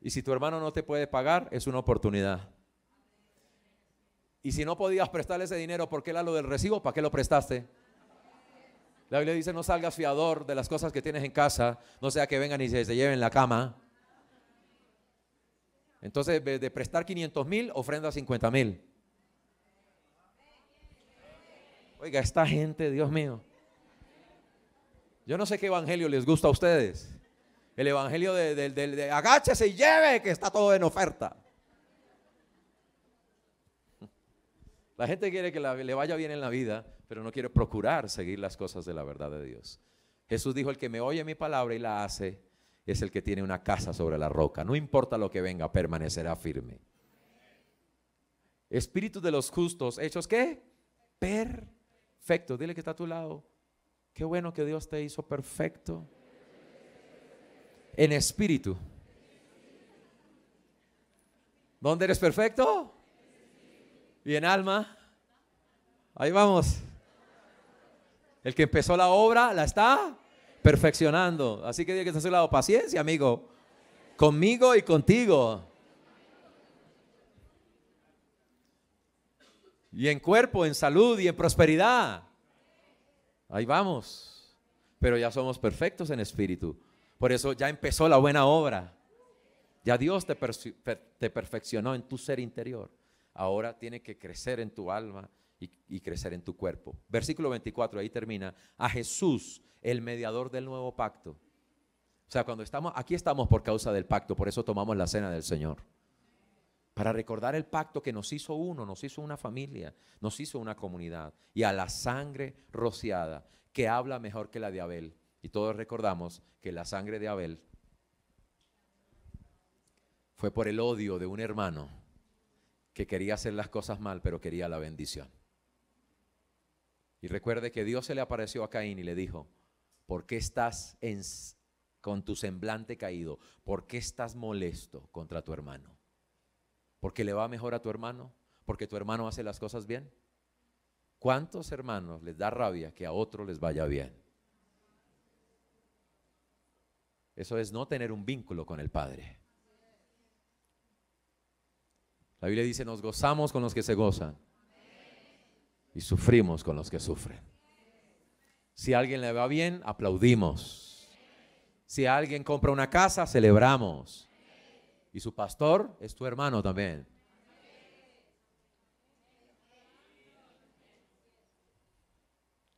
Y si tu hermano no te puede pagar, es una oportunidad. Y si no podías prestarle ese dinero, ¿por qué era lo del recibo? ¿Para qué lo prestaste? La Biblia dice, no salgas fiador de las cosas que tienes en casa, no sea que vengan y se, lleven la cama. Entonces, de prestar 500 mil, ofrenda 50 mil. Oiga, esta gente, Dios mío. Yo no sé qué evangelio les gusta a ustedes. El evangelio de, de, de agáchese y lleve, que está todo en oferta. La gente quiere que le vaya bien en la vida, pero no quiere procurar seguir las cosas de la verdad de Dios. Jesús dijo, el que me oye mi palabra y la hace, es el que tiene una casa sobre la roca. No importa lo que venga, permanecerá firme. Espíritu de los justos, hechos qué? Perfecto. Dile que está a tu lado. Qué bueno que Dios te hizo perfecto. En espíritu. ¿Dónde eres perfecto? en alma. Ahí vamos. El que empezó la obra la está perfeccionando. Así que diga que está su lado. Paciencia, amigo. Conmigo y contigo. Y en cuerpo, en salud y en prosperidad. Ahí vamos. Pero ya somos perfectos en espíritu. Por eso ya empezó la buena obra. Ya Dios te, te perfeccionó en tu ser interior ahora tiene que crecer en tu alma y, crecer en tu cuerpo. Versículo 24, ahí termina. A Jesús, el mediador del nuevo pacto. O sea, cuando estamos, aquí estamos por causa del pacto, por eso tomamos la cena del Señor para recordar el pacto que nos hizo uno, nos hizo una familia, nos hizo una comunidad, y a la sangre rociada, que habla mejor que la de Abel. Y todos recordamos que la sangre de Abel fue por el odio de un hermano que quería hacer las cosas mal, pero quería la bendición. Y recuerde que Dios se le apareció a Caín y le dijo, ¿por qué estás con tu semblante caído? ¿Por qué estás molesto contra tu hermano? ¿Porque le va mejor a tu hermano? ¿Porque tu hermano hace las cosas bien? ¿Cuántos hermanos les da rabia que a otro les vaya bien? Eso es no tener un vínculo con el Padre. La Biblia dice, nos gozamos con los que se gozan y sufrimos con los que sufren. Si a alguien le va bien, aplaudimos. Si alguien compra una casa, celebramos. Y su pastor es tu hermano también.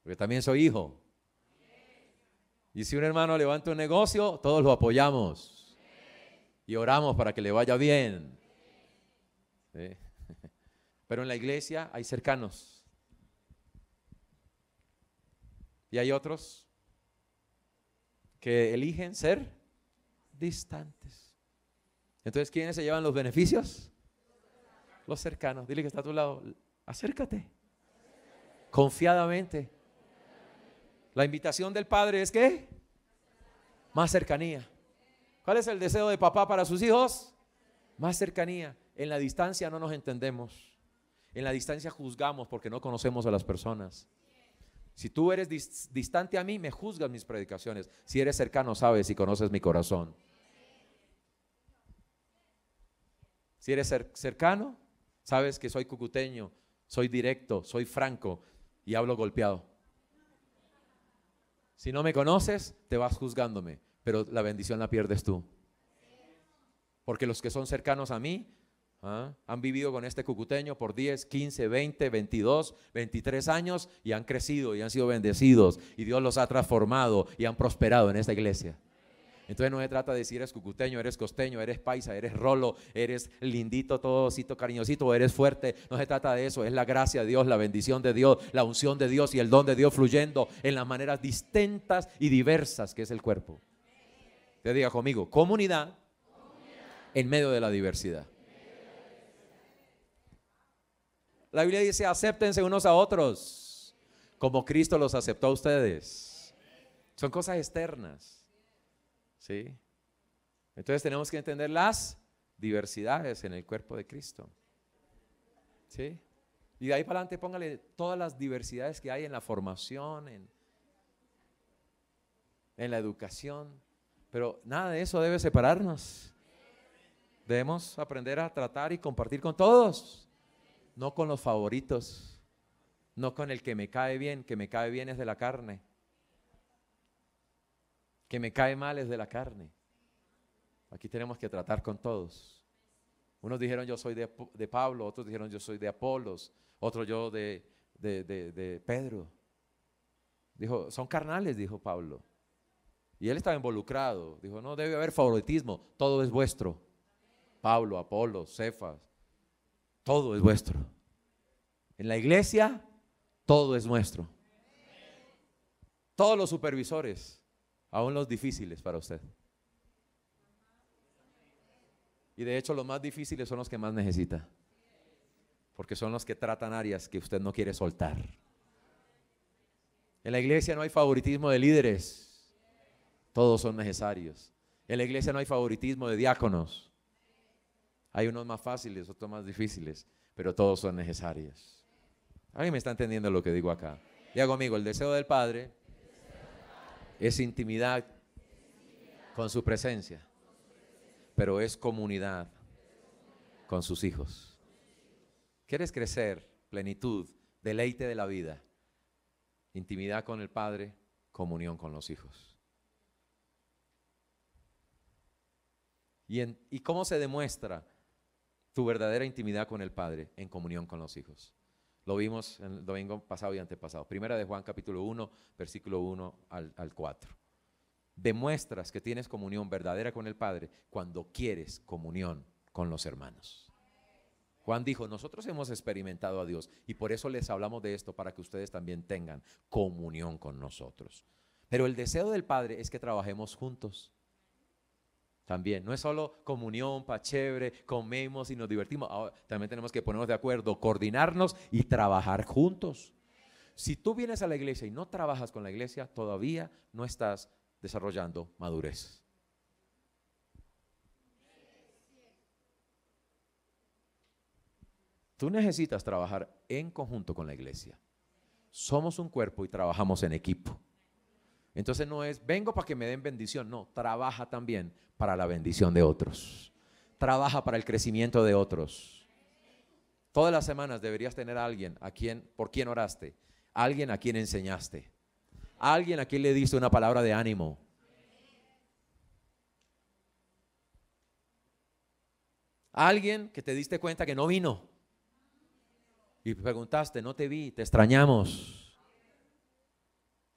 Porque también soy hijo. Y si un hermano levanta un negocio, todos lo apoyamos. Y oramos para que le vaya bien. Pero en la iglesia hay cercanos. Y hay otros que eligen ser distantes. Entonces, ¿quiénes se llevan los beneficios? Los cercanos. Dile que está a tu lado. Acércate. Confiadamente. La invitación del Padre es que más cercanía. ¿Cuál es el deseo de papá para sus hijos? Más cercanía. En la distancia no nos entendemos. En la distancia juzgamos porque no conocemos a las personas. Si tú eres distante a mí, me juzgas mis predicaciones. Si eres cercano, sabes y conoces mi corazón. Si eres cercano, sabes que soy cucuteño, soy directo, soy franco y hablo golpeado. Si no me conoces, te vas juzgándome, pero la bendición la pierdes tú. Porque los que son cercanos a mí ¿Ah? Han vivido con este cucuteño por 10, 15, 20, 22, 23 años y han crecido y han sido bendecidos y Dios los ha transformado y han prosperado en esta iglesia. Entonces no se trata de decir eres cucuteño, eres costeño, eres paisa, eres rolo, eres lindito, todocito, cariñosito, eres fuerte. No se trata de eso. Es la gracia de Dios, la bendición de Dios, la unción de Dios y el don de Dios fluyendo en las maneras distintas y diversas que es el cuerpo. Te diga conmigo, comunidad en medio de la diversidad. La Biblia dice, acéptense unos a otros, como Cristo los aceptó a ustedes. Son cosas externas. ¿Sí? Entonces tenemos que entender las diversidades en el cuerpo de Cristo. ¿Sí? Y de ahí para adelante póngale todas las diversidades que hay en la formación, en la educación. Pero nada de eso debe separarnos. Debemos aprender a tratar y compartir con todos no con los favoritos, no con el que me cae bien, que me cae bien es de la carne, que me cae mal es de la carne. Aquí tenemos que tratar con todos. Unos dijeron yo soy de, Pablo, otros dijeron yo soy de Apolos, otro yo de, de, de Pedro. Dijo, son carnales, dijo Pablo. Y él estaba involucrado. Dijo, no debe haber favoritismo, todo es vuestro. Pablo, Apolo, Cefas, todo es vuestro. En la iglesia, todo es nuestro. Todos los supervisores, aún los difíciles para usted. Y de hecho los más difíciles son los que más necesita. Porque son los que tratan áreas que usted no quiere soltar. En la iglesia no hay favoritismo de líderes. Todos son necesarios. En la iglesia no hay favoritismo de diáconos. Hay unos más fáciles, otros más difíciles, pero todos son necesarios. ¿Alguien me está entendiendo lo que digo acá? hago amigo, el deseo del Padre es intimidad con su presencia, pero es comunidad con sus hijos. ¿Quieres crecer? Plenitud, deleite de la vida, intimidad con el Padre, comunión con los hijos. ¿Y, y cómo se demuestra? tu verdadera intimidad con el Padre en comunión con los hijos. Lo vimos el domingo pasado y antepasado. Primera de Juan capítulo 1, versículo 1 al, 4. Demuestras que tienes comunión verdadera con el Padre cuando quieres comunión con los hermanos. Juan dijo, nosotros hemos experimentado a Dios y por eso les hablamos de esto para que ustedes también tengan comunión con nosotros. Pero el deseo del Padre es que trabajemos juntos. También, no es solo comunión, pa' chévere, comemos y nos divertimos. Ahora, también tenemos que ponernos de acuerdo, coordinarnos y trabajar juntos. Si tú vienes a la iglesia y no trabajas con la iglesia, todavía no estás desarrollando madurez. Tú necesitas trabajar en conjunto con la iglesia. Somos un cuerpo y trabajamos en equipo. Entonces no es, vengo para que me den bendición, no, trabaja también para la bendición de otros. Trabaja para el crecimiento de otros. Todas las semanas deberías tener a alguien a quien, por quien oraste, alguien a quien enseñaste, alguien a quien le diste una palabra de ánimo. alguien que te diste cuenta que no vino y preguntaste, no te vi, te extrañamos.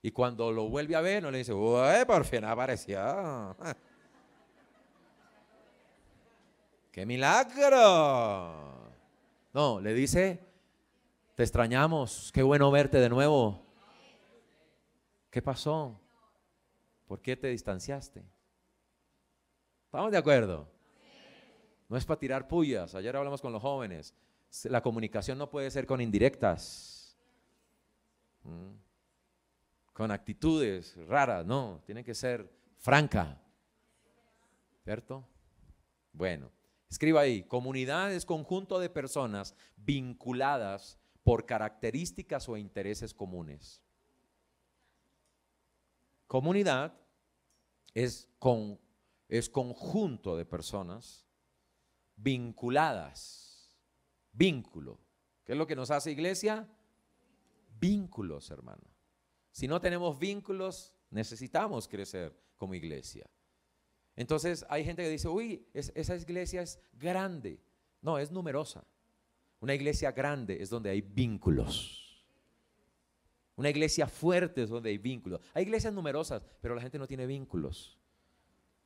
Y cuando lo vuelve a ver, no le dice, uy, por fin apareció. ¡Qué milagro! No, le dice, te extrañamos, qué bueno verte de nuevo. ¿Qué pasó? ¿Por qué te distanciaste? ¿Estamos de acuerdo? No es para tirar pullas. Ayer hablamos con los jóvenes. La comunicación no puede ser con indirectas. Mm con actitudes raras, no, tiene que ser franca. ¿Cierto? Bueno, escriba ahí, comunidad es conjunto de personas vinculadas por características o intereses comunes. Comunidad es, con, es conjunto de personas vinculadas, vínculo. ¿Qué es lo que nos hace iglesia? Vínculos, hermano. Si no tenemos vínculos, necesitamos crecer como iglesia. Entonces hay gente que dice, uy, esa iglesia es grande. No, es numerosa. Una iglesia grande es donde hay vínculos. Una iglesia fuerte es donde hay vínculos. Hay iglesias numerosas, pero la gente no tiene vínculos.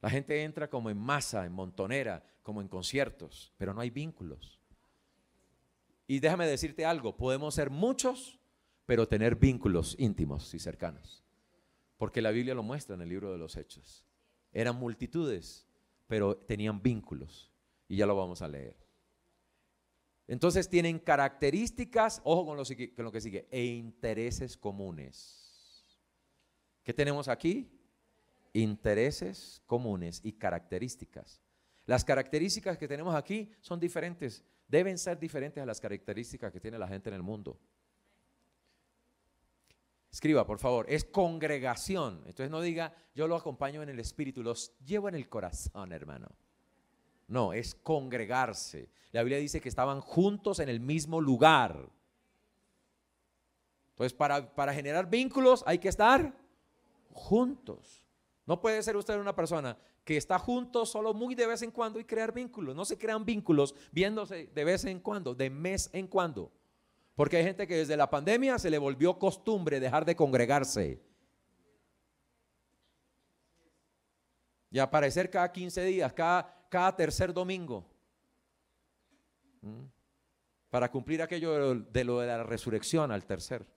La gente entra como en masa, en montonera, como en conciertos, pero no hay vínculos. Y déjame decirte algo, podemos ser muchos, pero tener vínculos íntimos y cercanos. Porque la Biblia lo muestra en el libro de los Hechos. Eran multitudes, pero tenían vínculos. Y ya lo vamos a leer. Entonces tienen características, ojo con lo, que sigue, e intereses comunes. ¿Qué tenemos aquí? Intereses comunes y características. Las características que tenemos aquí son diferentes, deben ser diferentes a las características que tiene la gente en el mundo. Escriba, por favor, es congregación. Entonces no diga, yo lo acompaño en el espíritu, los llevo en el corazón, hermano. No, es congregarse. La Biblia dice que estaban juntos en el mismo lugar. Entonces, para, para generar vínculos hay que estar juntos. No puede ser usted una persona que está junto solo muy de vez en cuando y crear vínculos. No se crean vínculos viéndose de vez en cuando, de mes en cuando. Porque hay gente que desde la pandemia se le volvió costumbre dejar de congregarse. Y aparecer cada 15 días, cada, cada tercer domingo. Mm. Para cumplir aquello de lo, de la resurrección al tercer.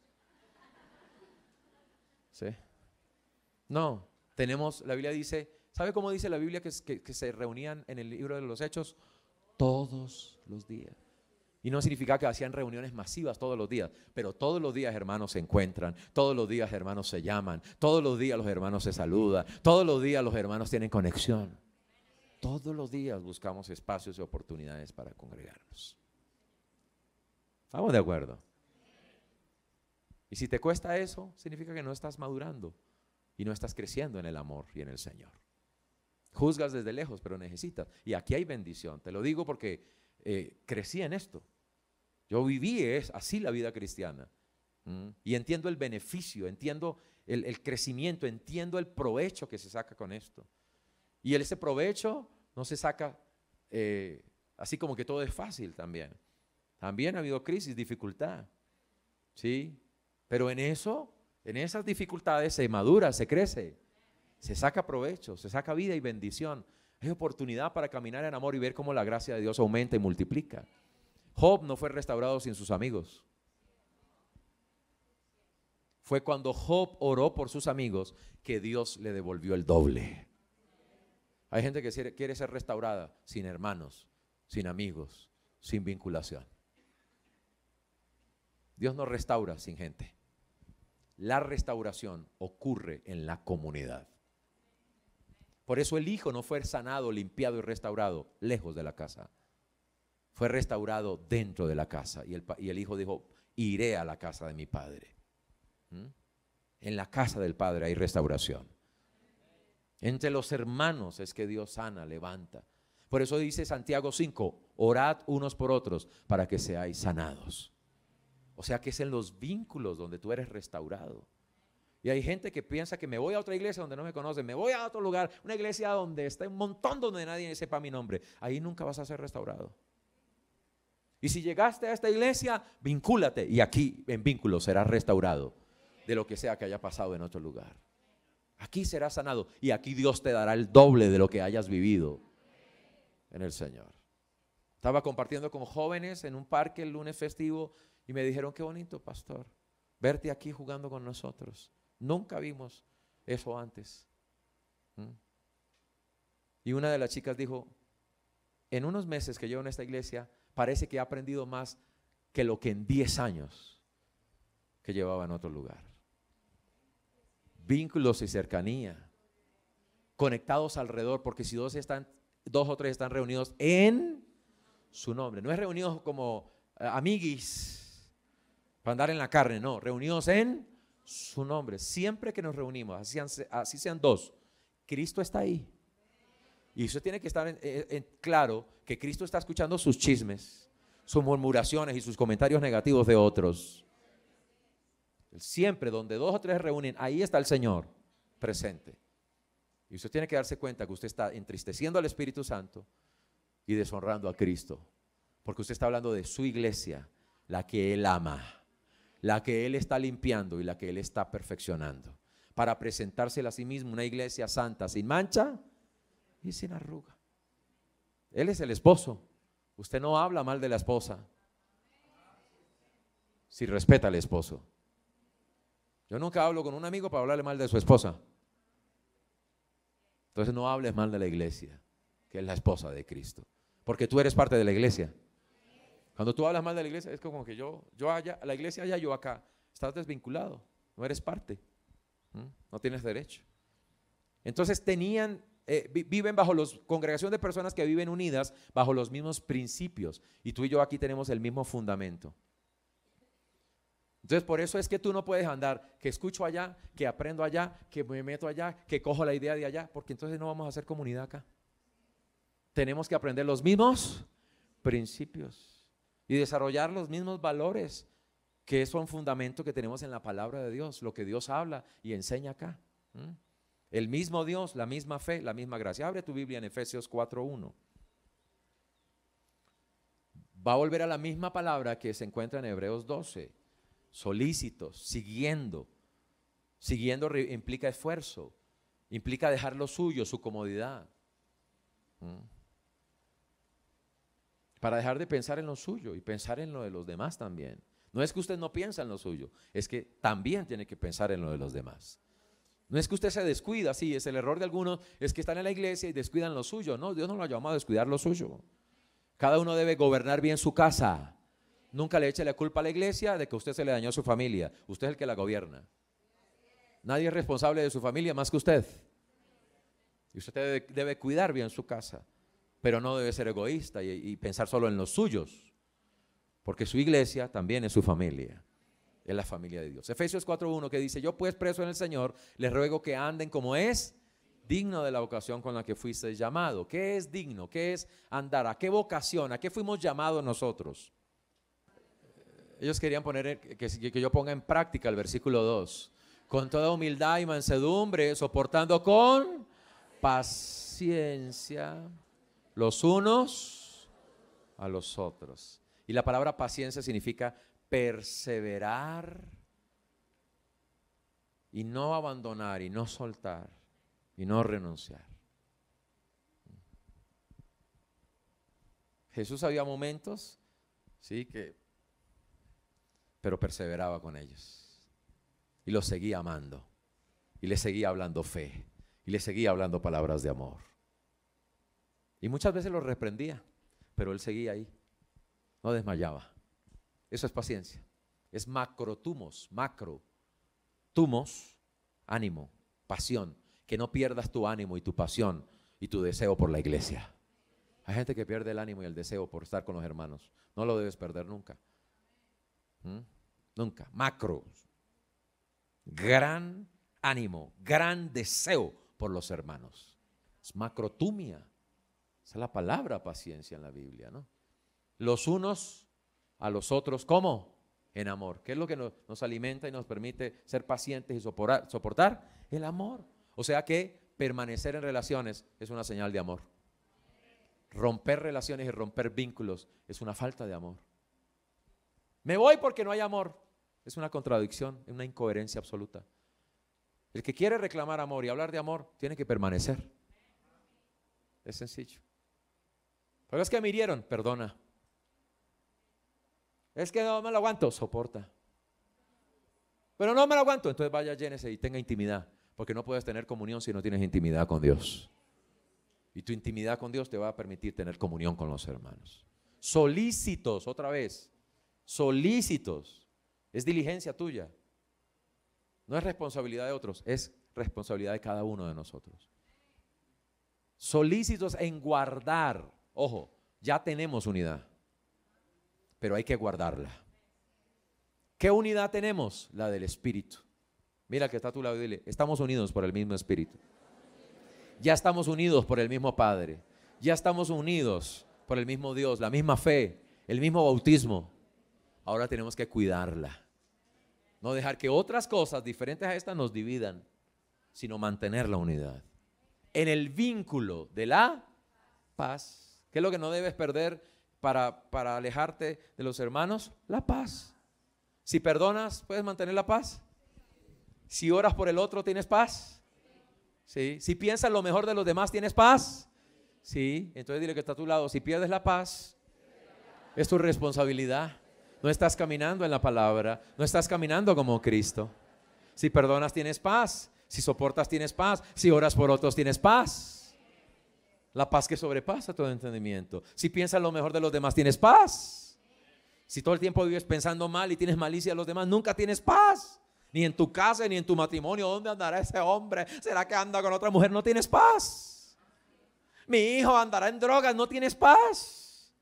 ¿Sí? No, tenemos, la Biblia dice, ¿sabe cómo dice la Biblia que se reunían en el libro de los Hechos? Todos los días. Y no significa que hacían reuniones masivas todos los días, pero todos los días hermanos se encuentran, todos los días hermanos se llaman, todos los días los hermanos se saludan, todos los días los hermanos tienen conexión. Todos los días buscamos espacios y oportunidades para congregarnos. ¿Estamos de acuerdo? Y si te cuesta eso, significa que no estás madurando y no estás creciendo en el amor y en el Señor. Juzgas desde lejos, pero necesitas. Y aquí hay bendición. Te lo digo porque eh, crecí en esto. Yo viví es así la vida cristiana. Y entiendo el beneficio, entiendo el, crecimiento, entiendo el provecho que se saca con esto. Y ese provecho no se saca eh, así como que todo es fácil también. También ha habido crisis, dificultad. ¿Sí? Pero en eso, en esas dificultades se madura, se crece, se saca provecho, se saca vida y bendición. Es oportunidad para caminar en amor y ver cómo la gracia de Dios aumenta y multiplica. Job no fue restaurado sin sus amigos. Fue cuando Job oró por sus amigos que Dios le devolvió el doble. Hay gente que quiere ser restaurada sin hermanos, sin amigos, sin vinculación. Dios no restaura sin gente. La restauración ocurre en la comunidad. Por eso el hijo no fue sanado, limpiado y restaurado lejos de la casa fue restaurado dentro de la casa. Y el, hijo dijo, iré a la casa de mi padre. ¿Mm? En la casa del padre hay restauración. Entre los hermanos es que Dios sana, levanta. Por eso dice Santiago 5, orad unos por otros para que seáis sanados. O sea que es en los vínculos donde tú eres restaurado. Y hay gente que piensa que me voy a otra iglesia donde no me conocen, me voy a otro lugar, una iglesia donde está un montón donde nadie sepa mi nombre. Ahí nunca vas a ser restaurado. Y si llegaste a esta iglesia, vincúlate. Y aquí en vínculo serás restaurado de lo que sea que haya pasado en otro lugar. Aquí serás sanado y aquí Dios te dará el doble de lo que hayas vivido en el Señor. Estaba compartiendo con jóvenes en un parque el lunes festivo y me dijeron, qué bonito, pastor, verte aquí jugando con nosotros. Nunca vimos eso antes. ¿Mm? Y una de las chicas dijo, en unos meses que llevo en esta iglesia, parece que ha aprendido más que lo que en 10 años que llevaba en otro lugar. Vínculos y cercanía, conectados alrededor, porque si dos, están, dos o tres están reunidos en su nombre, no es reunidos como eh, amiguis para andar en la carne, no, reunidos en su nombre. Siempre que nos reunimos, así sean dos, Cristo está ahí. Y usted tiene que estar eh, eh, en, claro que Cristo está escuchando sus chismes, sus murmuraciones y sus comentarios negativos de otros. Siempre donde dos o tres reúnen, ahí está el Señor presente. Y usted tiene que darse cuenta que usted está entristeciendo al Espíritu Santo y deshonrando a Cristo. Porque usted está hablando de su iglesia, la que Él ama, la que Él está limpiando y la que Él está perfeccionando. Para presentársela a sí mismo una iglesia santa, sin mancha, y sin arruga. Él es el esposo. Usted no habla mal de la esposa si respeta al esposo. Yo nunca hablo con un amigo para hablarle mal de su esposa. Entonces no hables mal de la iglesia, que es la esposa de Cristo, porque tú eres parte de la iglesia. Cuando tú hablas mal de la iglesia, es como que yo, yo allá, la iglesia allá, yo acá. Estás desvinculado, no eres parte, no tienes derecho. Entonces tenían eh, viven bajo los congregación de personas que viven unidas bajo los mismos principios y tú y yo aquí tenemos el mismo fundamento. Entonces por eso es que tú no puedes andar que escucho allá, que aprendo allá, que me meto allá, que cojo la idea de allá, porque entonces no vamos a hacer comunidad acá. Tenemos que aprender los mismos principios y desarrollar los mismos valores que son fundamento que tenemos en la palabra de Dios, lo que Dios habla y enseña acá. El mismo Dios, la misma fe, la misma gracia. Abre tu Biblia en Efesios 4.1. Va a volver a la misma palabra que se encuentra en Hebreos 12. Solícitos, siguiendo. Siguiendo implica esfuerzo, implica dejar lo suyo, su comodidad. Mm. Para dejar de pensar en lo suyo y pensar en lo de los demás también. No es que usted no piensa en lo suyo, es que también tiene que pensar en lo de los demás. No es que usted se descuida, sí, es el error de algunos, es que están en la iglesia y descuidan lo suyo. No, Dios no lo ha llamado a descuidar lo suyo. Cada uno debe gobernar bien su casa. Nunca le eche la culpa a la iglesia de que usted se le dañó a su familia. Usted es el que la gobierna. Nadie es responsable de su familia más que usted. Y usted debe, cuidar bien su casa, pero no debe ser egoísta y pensar solo en los suyos, porque su iglesia también es su familia en la familia de Dios. Efesios 4.1 que dice, yo pues preso en el Señor, les ruego que anden como es digno de la vocación con la que fuiste llamado. ¿Qué es digno? ¿Qué es andar? ¿A qué vocación? ¿A qué fuimos llamados nosotros? Ellos querían poner que, que yo ponga en práctica el versículo 2. Con toda humildad y mansedumbre, soportando con paciencia los unos a los otros. Y la palabra paciencia significa perseverar y no abandonar y no soltar y no renunciar. Jesús había momentos, sí, que, pero perseveraba con ellos y los seguía amando y le seguía hablando fe y le seguía hablando palabras de amor. Y muchas veces los reprendía, pero él seguía ahí, no desmayaba. Eso es paciencia. Es macrotumos, macro. Tumos, ánimo, pasión. Que no pierdas tu ánimo y tu pasión y tu deseo por la iglesia. Hay gente que pierde el ánimo y el deseo por estar con los hermanos. No lo debes perder nunca. ¿Mm? Nunca. Macro. Gran ánimo, gran deseo por los hermanos. Es macrotumia. Esa es la palabra paciencia en la Biblia, ¿no? Los unos a los otros, ¿cómo? En amor. ¿Qué es lo que nos, alimenta y nos permite ser pacientes y soportar, El amor. O sea que permanecer en relaciones es una señal de amor. Romper relaciones y romper vínculos es una falta de amor. Me voy porque no hay amor. Es una contradicción, es una incoherencia absoluta. El que quiere reclamar amor y hablar de amor tiene que permanecer. Es sencillo. Pero es que me hirieron, perdona. Es que no me lo aguanto, soporta. Pero no me lo aguanto, entonces vaya, llénese y tenga intimidad, porque no puedes tener comunión si no tienes intimidad con Dios. Y tu intimidad con Dios te va a permitir tener comunión con los hermanos. Solícitos, otra vez, solícitos. Es diligencia tuya. No es responsabilidad de otros, es responsabilidad de cada uno de nosotros. Solícitos en guardar. Ojo, ya tenemos unidad pero hay que guardarla. ¿Qué unidad tenemos? La del Espíritu. Mira que está a tu lado y dile, estamos unidos por el mismo Espíritu. Ya estamos unidos por el mismo Padre. Ya estamos unidos por el mismo Dios, la misma fe, el mismo bautismo. Ahora tenemos que cuidarla. No dejar que otras cosas diferentes a estas nos dividan, sino mantener la unidad. En el vínculo de la paz. que es lo que no debes perder? para, alejarte de los hermanos? La paz. Si perdonas, puedes mantener la paz. Si oras por el otro, tienes paz. Si piensas lo mejor de los demás, tienes paz. si entonces dile que está a tu lado. Si pierdes la paz, es tu responsabilidad. No estás caminando en la palabra, no estás caminando como Cristo. Si perdonas, tienes paz. Si soportas, tienes paz. Si oras por otros, tienes paz. La paz que sobrepasa todo entendimiento. Si piensas lo mejor de los demás, tienes paz. Si todo el tiempo vives pensando mal y tienes malicia a los demás, nunca tienes paz. Ni en tu casa, ni en tu matrimonio. ¿Dónde andará ese hombre? ¿Será que anda con otra mujer? No tienes paz. Mi hijo andará en drogas, no tienes paz.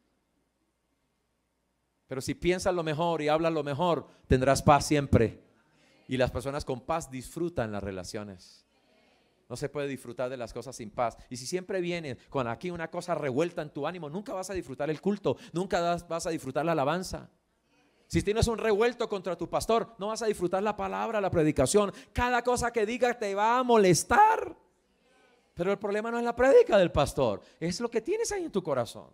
Pero si piensas lo mejor y hablas lo mejor, tendrás paz siempre. Y las personas con paz disfrutan las relaciones. No se puede disfrutar de las cosas sin paz. Y si siempre vienes con aquí una cosa revuelta en tu ánimo, nunca vas a disfrutar el culto, nunca vas a disfrutar la alabanza. Si tienes un revuelto contra tu pastor, no vas a disfrutar la palabra, la predicación. Cada cosa que diga te va a molestar. Pero el problema no es la prédica del pastor, es lo que tienes ahí en tu corazón.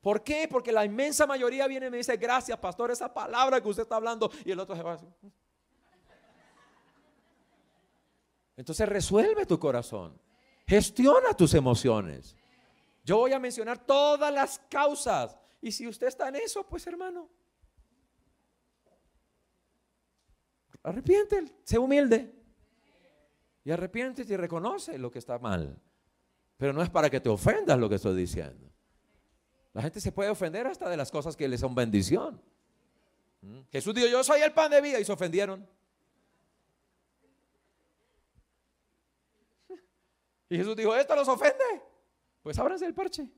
¿Por qué? Porque la inmensa mayoría viene y me dice, gracias pastor, esa palabra que usted está hablando. Y el otro se va a Entonces resuelve tu corazón. Gestiona tus emociones. Yo voy a mencionar todas las causas. Y si usted está en eso, pues hermano, arrepiente, sé humilde. Y arrepientes y reconoce lo que está mal. Pero no es para que te ofendas lo que estoy diciendo. La gente se puede ofender hasta de las cosas que le son bendición. ¿Mm? Jesús dijo, yo soy el pan de vida y se ofendieron. Y Jesús dijo, esto los ofende. Pues ábranse el parche.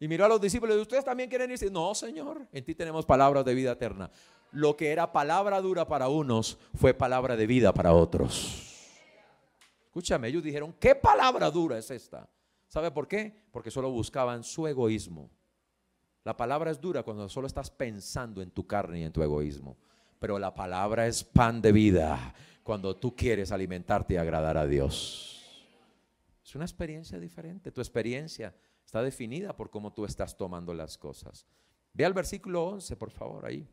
Y miró a los discípulos, ¿ustedes también quieren irse? No, Señor, en ti tenemos palabras de vida eterna. Lo que era palabra dura para unos fue palabra de vida para otros. Escúchame, ellos dijeron, ¿qué palabra dura es esta? ¿Sabe por qué? Porque solo buscaban su egoísmo. La palabra es dura cuando solo estás pensando en tu carne y en tu egoísmo. Pero la palabra es pan de vida cuando tú quieres alimentarte y agradar a Dios. Es una experiencia diferente. Tu experiencia está definida por cómo tú estás tomando las cosas. Ve al versículo 11, por favor, ahí.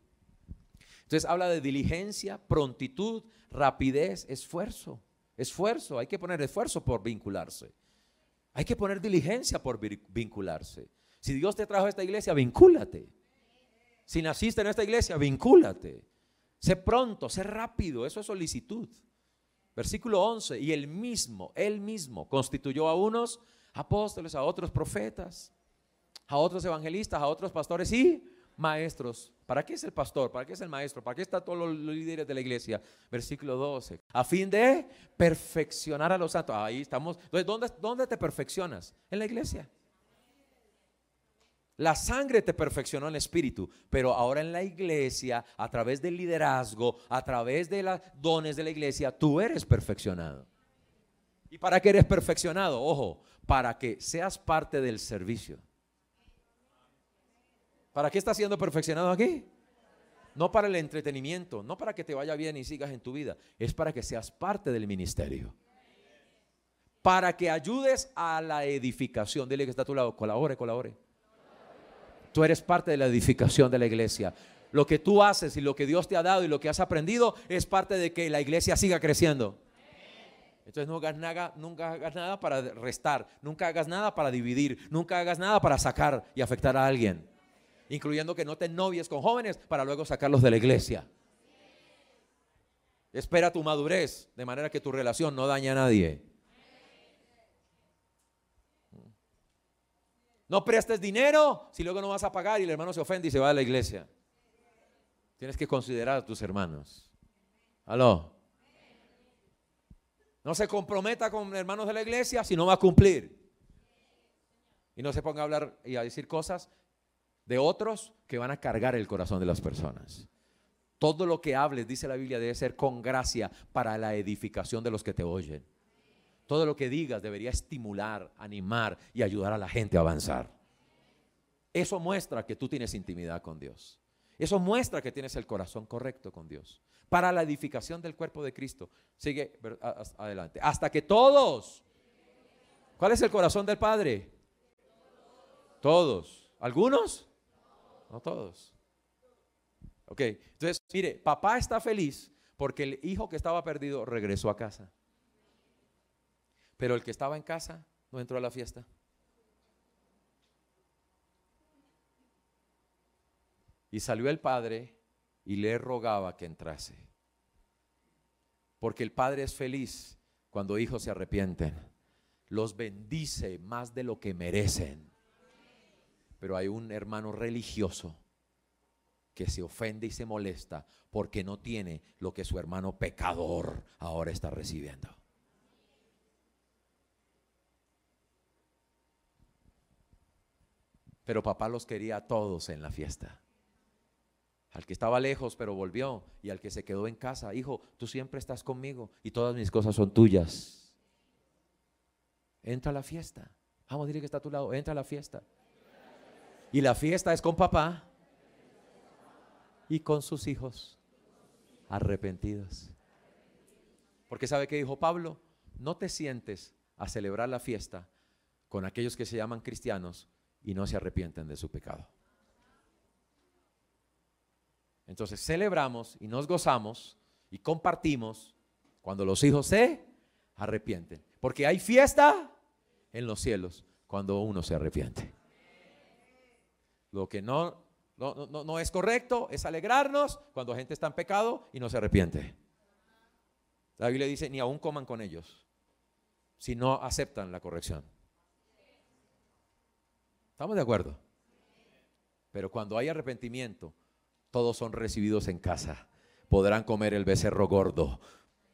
Entonces habla de diligencia, prontitud, rapidez, esfuerzo. Esfuerzo, hay que poner esfuerzo por vincularse. Hay que poner diligencia por vincularse. Si Dios te trajo a esta iglesia, vincúlate. Si naciste en esta iglesia, vincúlate. Sé pronto, sé rápido, eso es solicitud. Versículo 11, y el mismo, el mismo constituyó a unos apóstoles, a otros profetas, a otros evangelistas, a otros pastores y maestros. ¿Para qué es el pastor? ¿Para qué es el maestro? ¿Para qué están todos los líderes de la iglesia? Versículo 12. A fin de perfeccionar a los santos. Ahí estamos. Entonces, dónde te perfeccionas? En la iglesia. La sangre te perfeccionó en el espíritu, pero ahora en la iglesia, a través del liderazgo, a través de los dones de la iglesia, tú eres perfeccionado. ¿Y para qué eres perfeccionado? Ojo, para que seas parte del servicio. ¿Para qué estás siendo perfeccionado aquí? No para el entretenimiento, no para que te vaya bien y sigas en tu vida, es para que seas parte del ministerio. Para que ayudes a la edificación. Dile que está a tu lado, colabore, colabore. Tú eres parte de la edificación de la iglesia. Lo que tú haces y lo que Dios te ha dado y lo que has aprendido es parte de que la iglesia siga creciendo. Entonces nunca hagas nada para restar, nunca hagas nada para dividir, nunca hagas nada para sacar y afectar a alguien. Incluyendo que no te novies con jóvenes para luego sacarlos de la iglesia. Espera tu madurez de manera que tu relación no daña a nadie. No prestes dinero si luego no vas a pagar y el hermano se ofende y se va a la iglesia. Tienes que considerar a tus hermanos. Aló. No se comprometa con hermanos de la iglesia si no va a cumplir. Y no se ponga a hablar y a decir cosas de otros que van a cargar el corazón de las personas. Todo lo que hables, dice la Biblia, debe ser con gracia para la edificación de los que te oyen. Todo lo que digas debería estimular, animar y ayudar a la gente a avanzar. Eso muestra que tú tienes intimidad con Dios. Eso muestra que tienes el corazón correcto con Dios. Para la edificación del cuerpo de Cristo. Sigue adelante. Hasta que todos. ¿Cuál es el corazón del Padre? Todos. ¿Algunos? No todos. Ok. Entonces, mire, papá está feliz porque el hijo que estaba perdido regresó a casa. Pero el que estaba en casa no entró a la fiesta. Y salió el padre y le rogaba que entrase. Porque el padre es feliz cuando hijos se arrepienten. Los bendice más de lo que merecen. Pero hay un hermano religioso que se ofende y se molesta porque no tiene lo que su hermano pecador ahora está recibiendo. Pero papá los quería a todos en la fiesta. Al que estaba lejos pero volvió y al que se quedó en casa, hijo, tú siempre estás conmigo y todas mis cosas son tuyas. Entra a la fiesta. Vamos, dile que está a tu lado, entra a la fiesta. Y la fiesta es con papá y con sus hijos arrepentidos. Porque sabe que dijo Pablo, no te sientes a celebrar la fiesta con aquellos que se llaman cristianos y no se arrepienten de su pecado. Entonces celebramos y nos gozamos y compartimos cuando los hijos se arrepienten. Porque hay fiesta en los cielos cuando uno se arrepiente. Lo que no, no, es correcto es alegrarnos cuando gente está en pecado y no se arrepiente. La Biblia dice, ni aún coman con ellos si no aceptan la corrección. ¿Estamos de acuerdo? Pero cuando hay arrepentimiento, todos son recibidos en casa. Podrán comer el becerro gordo,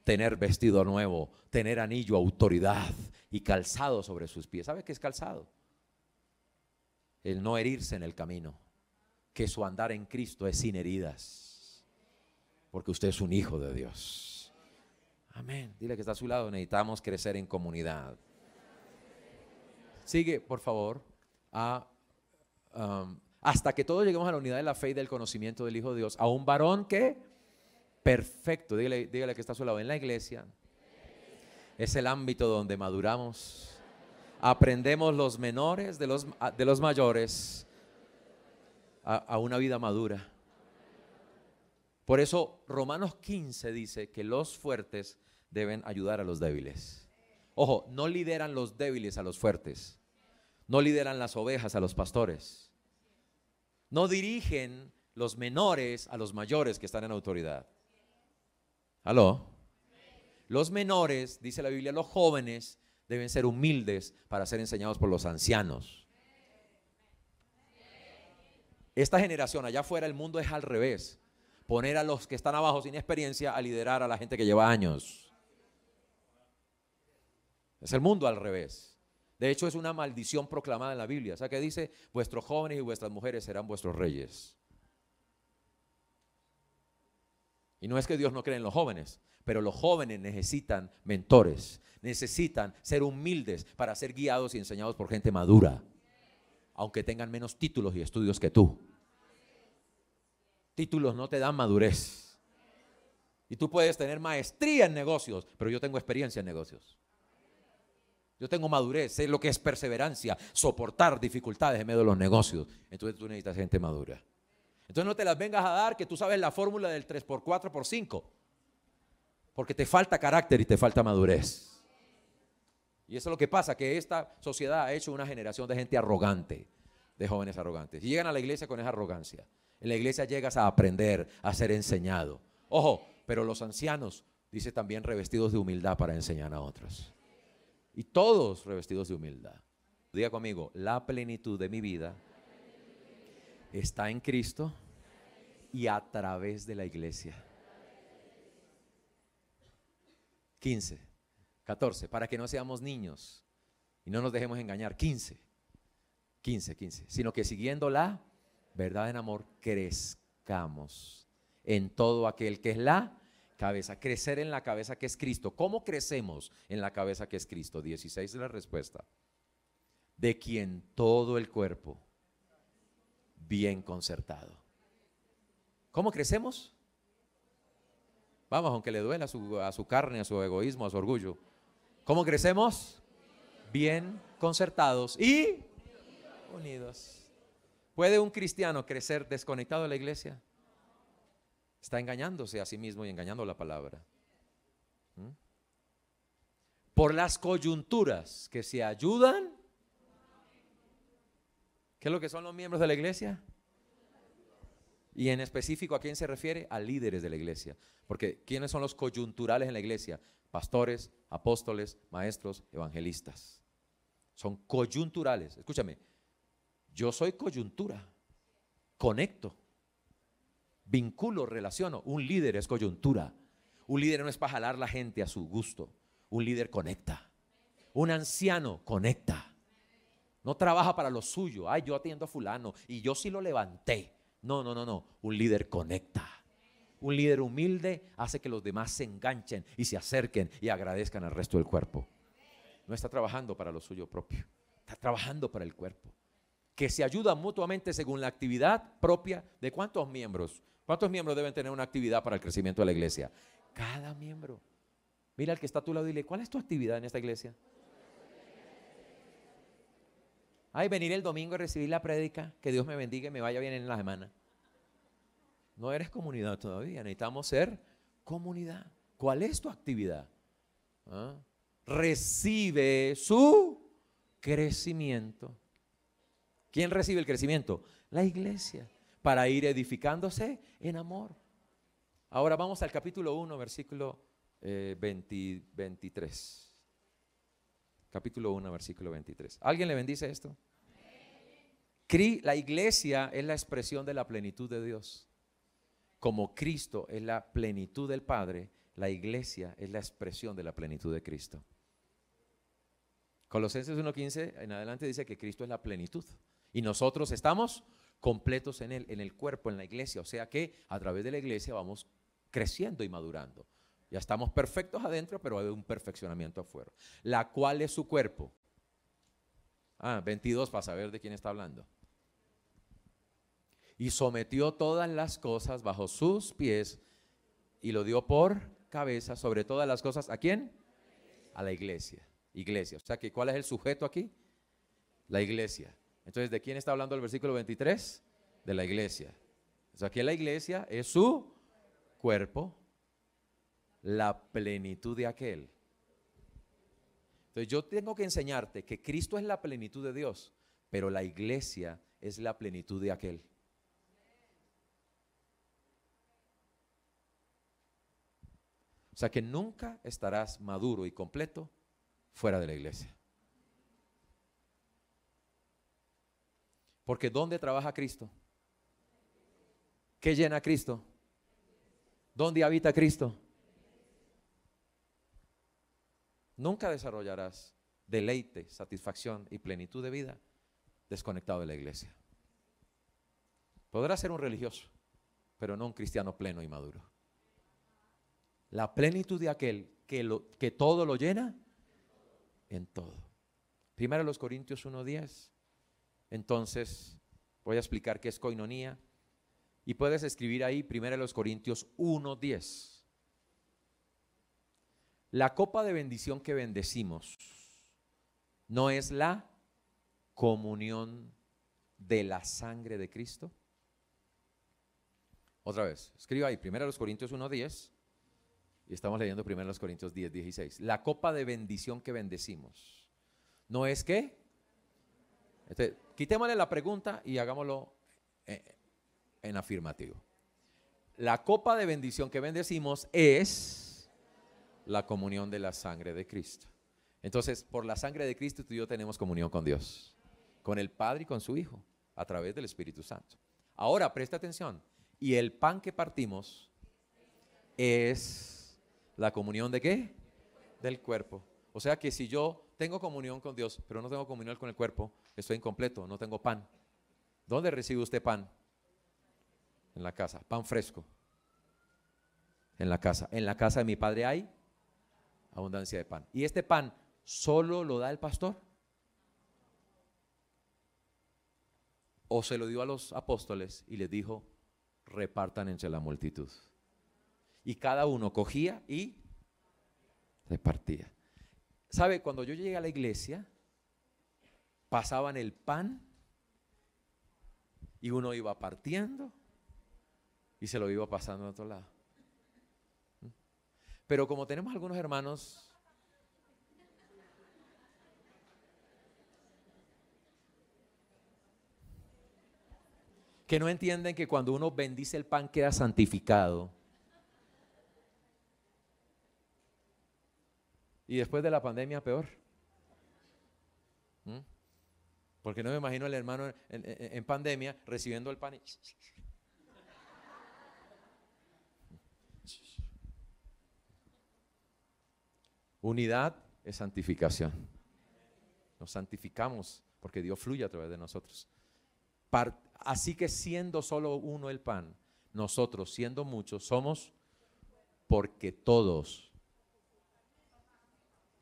tener vestido nuevo, tener anillo, autoridad y calzado sobre sus pies. ¿Sabe qué es calzado? El no herirse en el camino, que su andar en Cristo es sin heridas, porque usted es un hijo de Dios. Amén. Dile que está a su lado, necesitamos crecer en comunidad. Sigue, por favor. Um, hasta que todos lleguemos a la unidad de la fe y del conocimiento del Hijo de Dios, a un varón que perfecto, dígale, que está a su lado en la iglesia, es el ámbito donde maduramos, aprendemos los menores de los, de los mayores a, a una vida madura. Por eso Romanos 15 dice que los fuertes deben ayudar a los débiles. Ojo, no lideran los débiles a los fuertes. No lideran las ovejas a los pastores. No dirigen los menores a los mayores que están en autoridad. ¿Aló? Los menores, dice la Biblia, los jóvenes deben ser humildes para ser enseñados por los ancianos. Esta generación, allá afuera el mundo es al revés. Poner a los que están abajo sin experiencia a liderar a la gente que lleva años. Es el mundo al revés. De hecho, es una maldición proclamada en la Biblia. O sea, que dice, vuestros jóvenes y vuestras mujeres serán vuestros reyes. Y no es que Dios no cree en los jóvenes, pero los jóvenes necesitan mentores, necesitan ser humildes para ser guiados y enseñados por gente madura, aunque tengan menos títulos y estudios que tú. Títulos no te dan madurez. Y tú puedes tener maestría en negocios, pero yo tengo experiencia en negocios. Yo tengo madurez, sé lo que es perseverancia, soportar dificultades en medio de los negocios. Entonces tú necesitas gente madura. Entonces no te las vengas a dar que tú sabes la fórmula del 3 x 4 por 5 Porque te falta carácter y te falta madurez. Y eso es lo que pasa, que esta sociedad ha hecho una generación de gente arrogante, de jóvenes arrogantes. Y llegan a la iglesia con esa arrogancia. En la iglesia llegas a aprender, a ser enseñado. Ojo, pero los ancianos, dice también, revestidos de humildad para enseñar a otros y todos revestidos de humildad. Diga conmigo, la plenitud de mi vida está en Cristo y a través de la iglesia. 15, 14, para que no seamos niños y no nos dejemos engañar. 15, 15, 15, sino que siguiendo la verdad en amor crezcamos en todo aquel que es la cabeza, crecer en la cabeza que es Cristo. ¿Cómo crecemos en la cabeza que es Cristo? 16 es la respuesta. De quien todo el cuerpo, bien concertado. ¿Cómo crecemos? Vamos, aunque le duela a su, a su carne, a su egoísmo, a su orgullo. ¿Cómo crecemos? Bien concertados y unidos. ¿Puede un cristiano crecer desconectado de la iglesia? está engañándose a sí mismo y engañando la palabra. ¿Mm? Por las coyunturas que se ayudan. ¿Qué es lo que son los miembros de la iglesia? Y en específico, ¿a quién se refiere? A líderes de la iglesia. Porque ¿quiénes son los coyunturales en la iglesia? Pastores, apóstoles, maestros, evangelistas. Son coyunturales. Escúchame, yo soy coyuntura, conecto vinculo, relaciono. Un líder es coyuntura. Un líder no es para jalar la gente a su gusto. Un líder conecta. Un anciano conecta. No trabaja para lo suyo. Ay, yo atiendo a fulano y yo sí lo levanté. No, no, no, no. Un líder conecta. Un líder humilde hace que los demás se enganchen y se acerquen y agradezcan al resto del cuerpo. No está trabajando para lo suyo propio. Está trabajando para el cuerpo que se ayuda mutuamente según la actividad propia de cuántos miembros? ¿Cuántos miembros deben tener una actividad para el crecimiento de la iglesia? Cada miembro. Mira al que está a tu lado y dile, ¿cuál es tu actividad en esta iglesia? Ay, venir el domingo y recibir la prédica, que Dios me bendiga y me vaya bien en la semana. No eres comunidad todavía, necesitamos ser comunidad. ¿Cuál es tu actividad? ¿Ah? Recibe su crecimiento. ¿Quién recibe el crecimiento? La iglesia para ir edificándose en amor. Ahora vamos al capítulo 1, versículo 23. Eh, capítulo 1, versículo 23. ¿Alguien le bendice esto? La iglesia es la expresión de la plenitud de Dios. Como Cristo es la plenitud del Padre, la iglesia es la expresión de la plenitud de Cristo. Colosenses 1.15 en adelante dice que Cristo es la plenitud y nosotros estamos completos en él, en el cuerpo, en la iglesia. O sea que a través de la iglesia vamos creciendo y madurando. Ya estamos perfectos adentro, pero hay un perfeccionamiento afuera. La cual es su cuerpo. Ah, 22 para saber de quién está hablando. Y sometió todas las cosas bajo sus pies y lo dio por cabeza sobre todas las cosas. ¿A quién? A la iglesia. Iglesia. O sea que ¿cuál es el sujeto aquí? La iglesia. Entonces, ¿de quién está hablando el versículo 23? De la iglesia. O sea, que la iglesia es su cuerpo, la plenitud de aquel. Entonces, yo tengo que enseñarte que Cristo es la plenitud de Dios, pero la iglesia es la plenitud de aquel. O sea que nunca estarás maduro y completo fuera de la iglesia. Porque ¿dónde trabaja Cristo? ¿Qué llena Cristo? ¿Dónde habita Cristo? Nunca desarrollarás deleite, satisfacción y plenitud de vida desconectado de la iglesia. Podrás ser un religioso, pero no un cristiano pleno y maduro. La plenitud de aquel que, lo, que todo lo llena en todo. Primero los Corintios 1.10. Entonces, voy a explicar qué es coinonía. Y puedes escribir ahí 1 Corintios 1:10. La copa de bendición que bendecimos no es la comunión de la sangre de Cristo. Otra vez, escriba ahí 1 Corintios 1:10 y estamos leyendo 1 Corintios 10, 16. La copa de bendición que bendecimos no es que entonces, este, quitémosle la pregunta y hagámoslo eh, en, afirmativo. La copa de bendición que bendecimos es la comunión de la sangre de Cristo. Entonces, por la sangre de Cristo tú y yo tenemos comunión con Dios, con el Padre y con su Hijo, a través del Espíritu Santo. Ahora, presta atención. Y el pan que partimos es la comunión de qué? Del cuerpo. O sea que si yo tengo comunión con Dios, pero no tengo comunión con el cuerpo, estoy incompleto, no tengo pan. ¿Dónde recibe usted pan? En la casa, pan fresco. En la casa. En la casa de mi padre hay abundancia de pan. ¿Y este pan solo lo da el pastor? ¿O se lo dio a los apóstoles y les dijo, repartan entre la multitud? Y cada uno cogía y repartía. ¿Sabe? Cuando yo llegué a la iglesia, pasaban el pan y uno iba partiendo y se lo iba pasando a otro lado. Pero como tenemos algunos hermanos que no entienden que cuando uno bendice el pan queda santificado, Y después de la pandemia, peor. ¿Mm? Porque no me imagino el hermano en, pandemia recibiendo el pan Unidad es santificación. Nos santificamos porque Dios fluye a través de nosotros. Así que siendo solo uno el pan, nosotros siendo muchos somos porque todos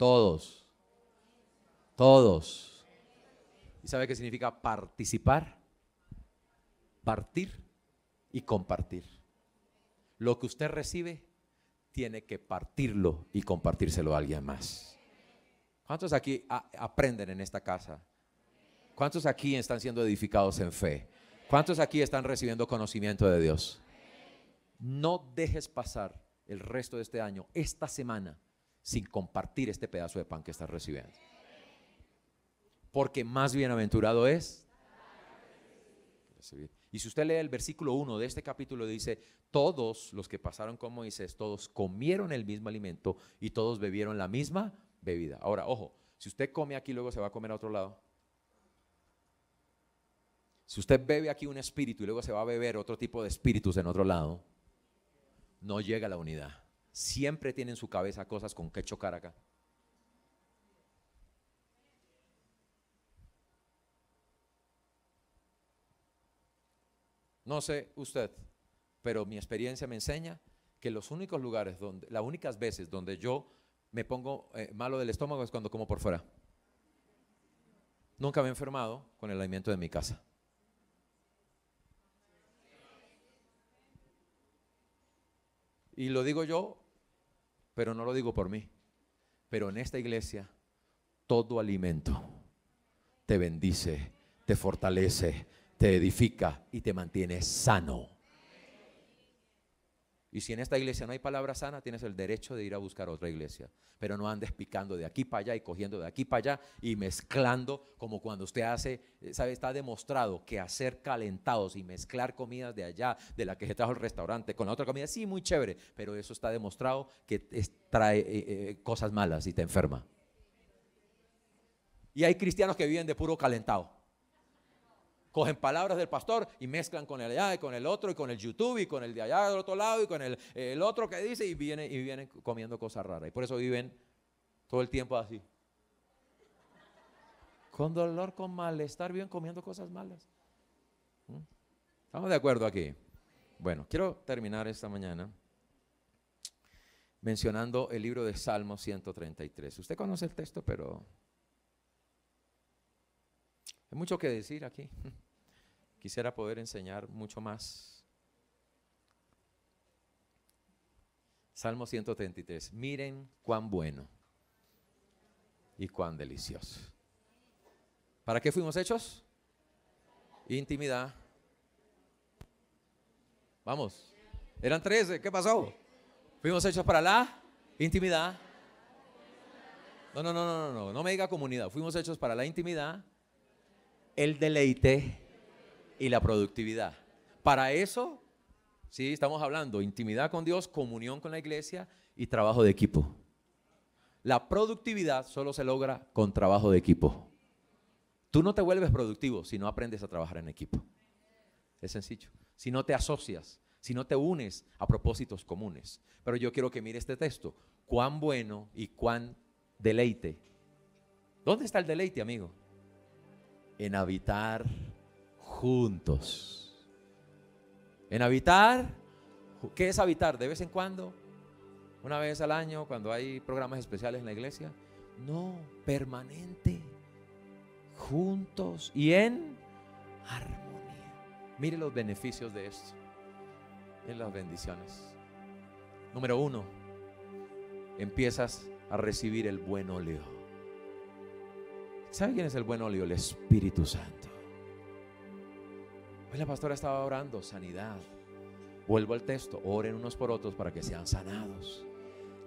todos. Todos. ¿Y sabe qué significa participar? Partir y compartir. Lo que usted recibe tiene que partirlo y compartírselo a alguien más. ¿Cuántos aquí aprenden en esta casa? ¿Cuántos aquí están siendo edificados en fe? ¿Cuántos aquí están recibiendo conocimiento de Dios? No dejes pasar el resto de este año, esta semana, sin compartir este pedazo de pan que estás recibiendo. Porque más bienaventurado es Y si usted lee el versículo 1 de este capítulo, dice, todos los que pasaron con Moisés, todos comieron el mismo alimento y todos bebieron la misma bebida. Ahora, ojo, si usted come aquí, luego se va a comer a otro lado. Si usted bebe aquí un espíritu y luego se va a beber otro tipo de espíritus en otro lado, no llega la unidad siempre tiene en su cabeza cosas con que chocar acá. No sé usted, pero mi experiencia me enseña que los únicos lugares donde, las únicas veces donde yo me pongo eh, malo del estómago es cuando como por fuera. Nunca me he enfermado con el alimento de mi casa. Y lo digo yo pero no lo digo por mí. Pero en esta iglesia, todo alimento te bendice, te fortalece, te edifica y te mantiene sano. Y si en esta iglesia no hay palabra sana, tienes el derecho de ir a buscar otra iglesia. Pero no andes picando de aquí para allá y cogiendo de aquí para allá y mezclando como cuando usted hace, eh, sabe, está demostrado que hacer calentados y mezclar comidas de allá, de la que se trajo el restaurante, con la otra comida, sí, muy chévere, pero eso está demostrado que trae eh, eh, cosas malas y te enferma. Y hay cristianos que viven de puro calentado. Cogen palabras del pastor y mezclan con el allá y con el otro y con el YouTube y con el de allá del otro lado y con el, otro que dice y y vienen comiendo cosas raras. Y por eso viven todo el tiempo así. Con dolor, con malestar, viven comiendo cosas malas. ¿Mm? ¿Estamos de acuerdo aquí? Bueno, quiero terminar esta mañana mencionando el libro de Salmo 133. Usted conoce el texto, pero hay mucho que decir aquí. Quisiera poder enseñar mucho más. Salmo 133. Miren cuán bueno y cuán delicioso. ¿Para qué fuimos hechos? Intimidad. Vamos. Eran 13. ¿Qué pasó? Fuimos hechos para la intimidad. No, no, no, no, no. No me diga comunidad. Fuimos hechos para la intimidad el deleite y la productividad. Para eso, sí, estamos hablando intimidad con Dios, comunión con la iglesia y trabajo de equipo. La productividad solo se logra con trabajo de equipo. Tú no te vuelves productivo si no aprendes a trabajar en equipo. Es sencillo. Si no te asocias, si no te unes a propósitos comunes. Pero yo quiero que mire este texto. Cuán bueno y cuán deleite. ¿Dónde está el deleite, amigo? en habitar juntos. En habitar, ¿qué es habitar? ¿De vez en cuando? ¿Una vez al año cuando hay programas especiales en la iglesia? No, permanente, juntos y en armonía. Mire los beneficios de esto, en las bendiciones. Número uno, empiezas a recibir el buen oleo ¿Sabe quién es el buen óleo? El Espíritu Santo. Hoy la pastora estaba orando sanidad. Vuelvo al texto, oren unos por otros para que sean sanados.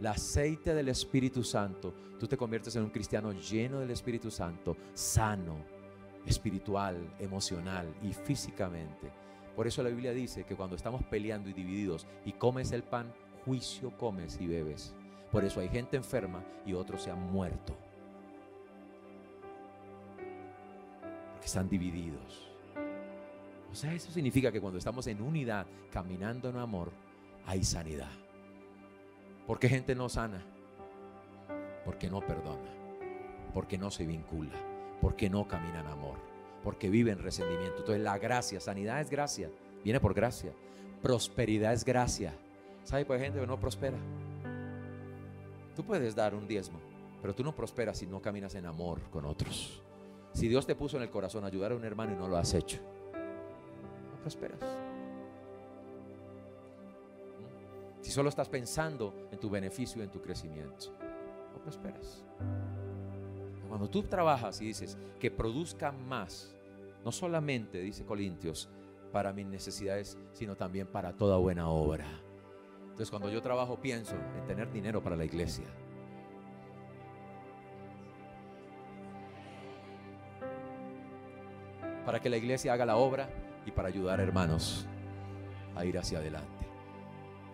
El aceite del Espíritu Santo, tú te conviertes en un cristiano lleno del Espíritu Santo, sano, espiritual, emocional y físicamente. Por eso la Biblia dice que cuando estamos peleando y divididos y comes el pan, juicio comes y bebes. Por eso hay gente enferma y otros se han muerto. que están divididos. O sea, eso significa que cuando estamos en unidad, caminando en amor, hay sanidad. Porque gente no sana, porque no perdona, porque no se vincula, porque no camina en amor, porque vive en resentimiento. Entonces la gracia, sanidad es gracia, viene por gracia. Prosperidad es gracia. ¿Sabe? qué pues gente no prospera. Tú puedes dar un diezmo, pero tú no prosperas si no caminas en amor con otros. Si Dios te puso en el corazón ayudar a un hermano y no lo has hecho, no prosperas. Si solo estás pensando en tu beneficio y en tu crecimiento, no prosperas. Cuando tú trabajas y dices que produzca más, no solamente, dice Colintios, para mis necesidades, sino también para toda buena obra. Entonces cuando yo trabajo pienso en tener dinero para la iglesia, para que la iglesia haga la obra y para ayudar a hermanos a ir hacia adelante.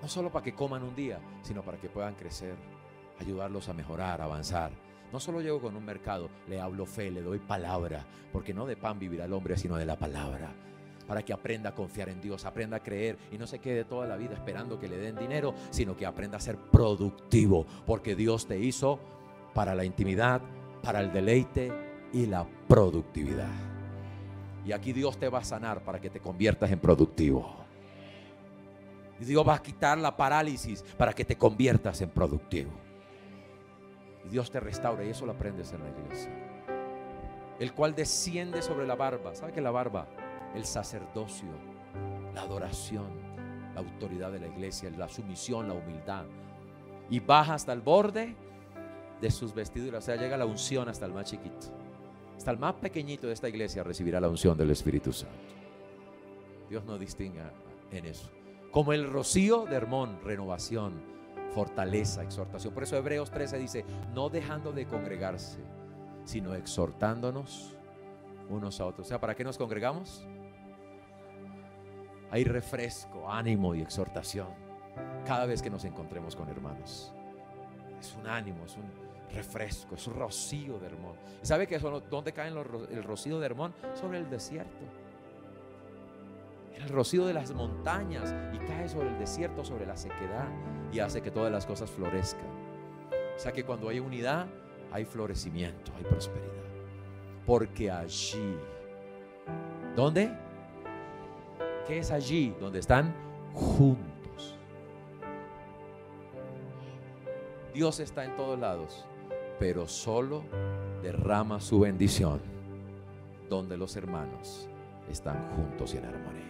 No solo para que coman un día, sino para que puedan crecer, ayudarlos a mejorar, avanzar. No solo llego con un mercado, le hablo fe, le doy palabra, porque no de pan vivirá el hombre, sino de la palabra. Para que aprenda a confiar en Dios, aprenda a creer y no se quede toda la vida esperando que le den dinero, sino que aprenda a ser productivo, porque Dios te hizo para la intimidad, para el deleite y la productividad. Y aquí Dios te va a sanar para que te conviertas en productivo. Y Dios va a quitar la parálisis para que te conviertas en productivo. Y Dios te restaura y eso lo aprendes en la iglesia. El cual desciende sobre la barba. ¿Sabe qué es la barba? El sacerdocio, la adoración, la autoridad de la iglesia, la sumisión, la humildad. Y baja hasta el borde de sus vestiduras. O sea, llega la unción hasta el más chiquito. Hasta el más pequeñito de esta iglesia recibirá la unción del Espíritu Santo. Dios no distinga en eso. Como el rocío de Hermón, renovación, fortaleza, exhortación. Por eso Hebreos 13 dice, no dejando de congregarse, sino exhortándonos unos a otros. O sea, ¿para qué nos congregamos? Hay refresco, ánimo y exhortación cada vez que nos encontremos con hermanos. Es un ánimo, es un, refresco, es rocío de Hermón. sabe que son dónde caen el rocío de Hermón? Sobre el desierto. El rocío de las montañas y cae sobre el desierto, sobre la sequedad y hace que todas las cosas florezcan. O sea que cuando hay unidad, hay florecimiento, hay prosperidad. Porque allí, ¿dónde? ¿Qué es allí? Donde están juntos. Dios está en todos lados pero solo derrama su bendición donde los hermanos están juntos y en armonía.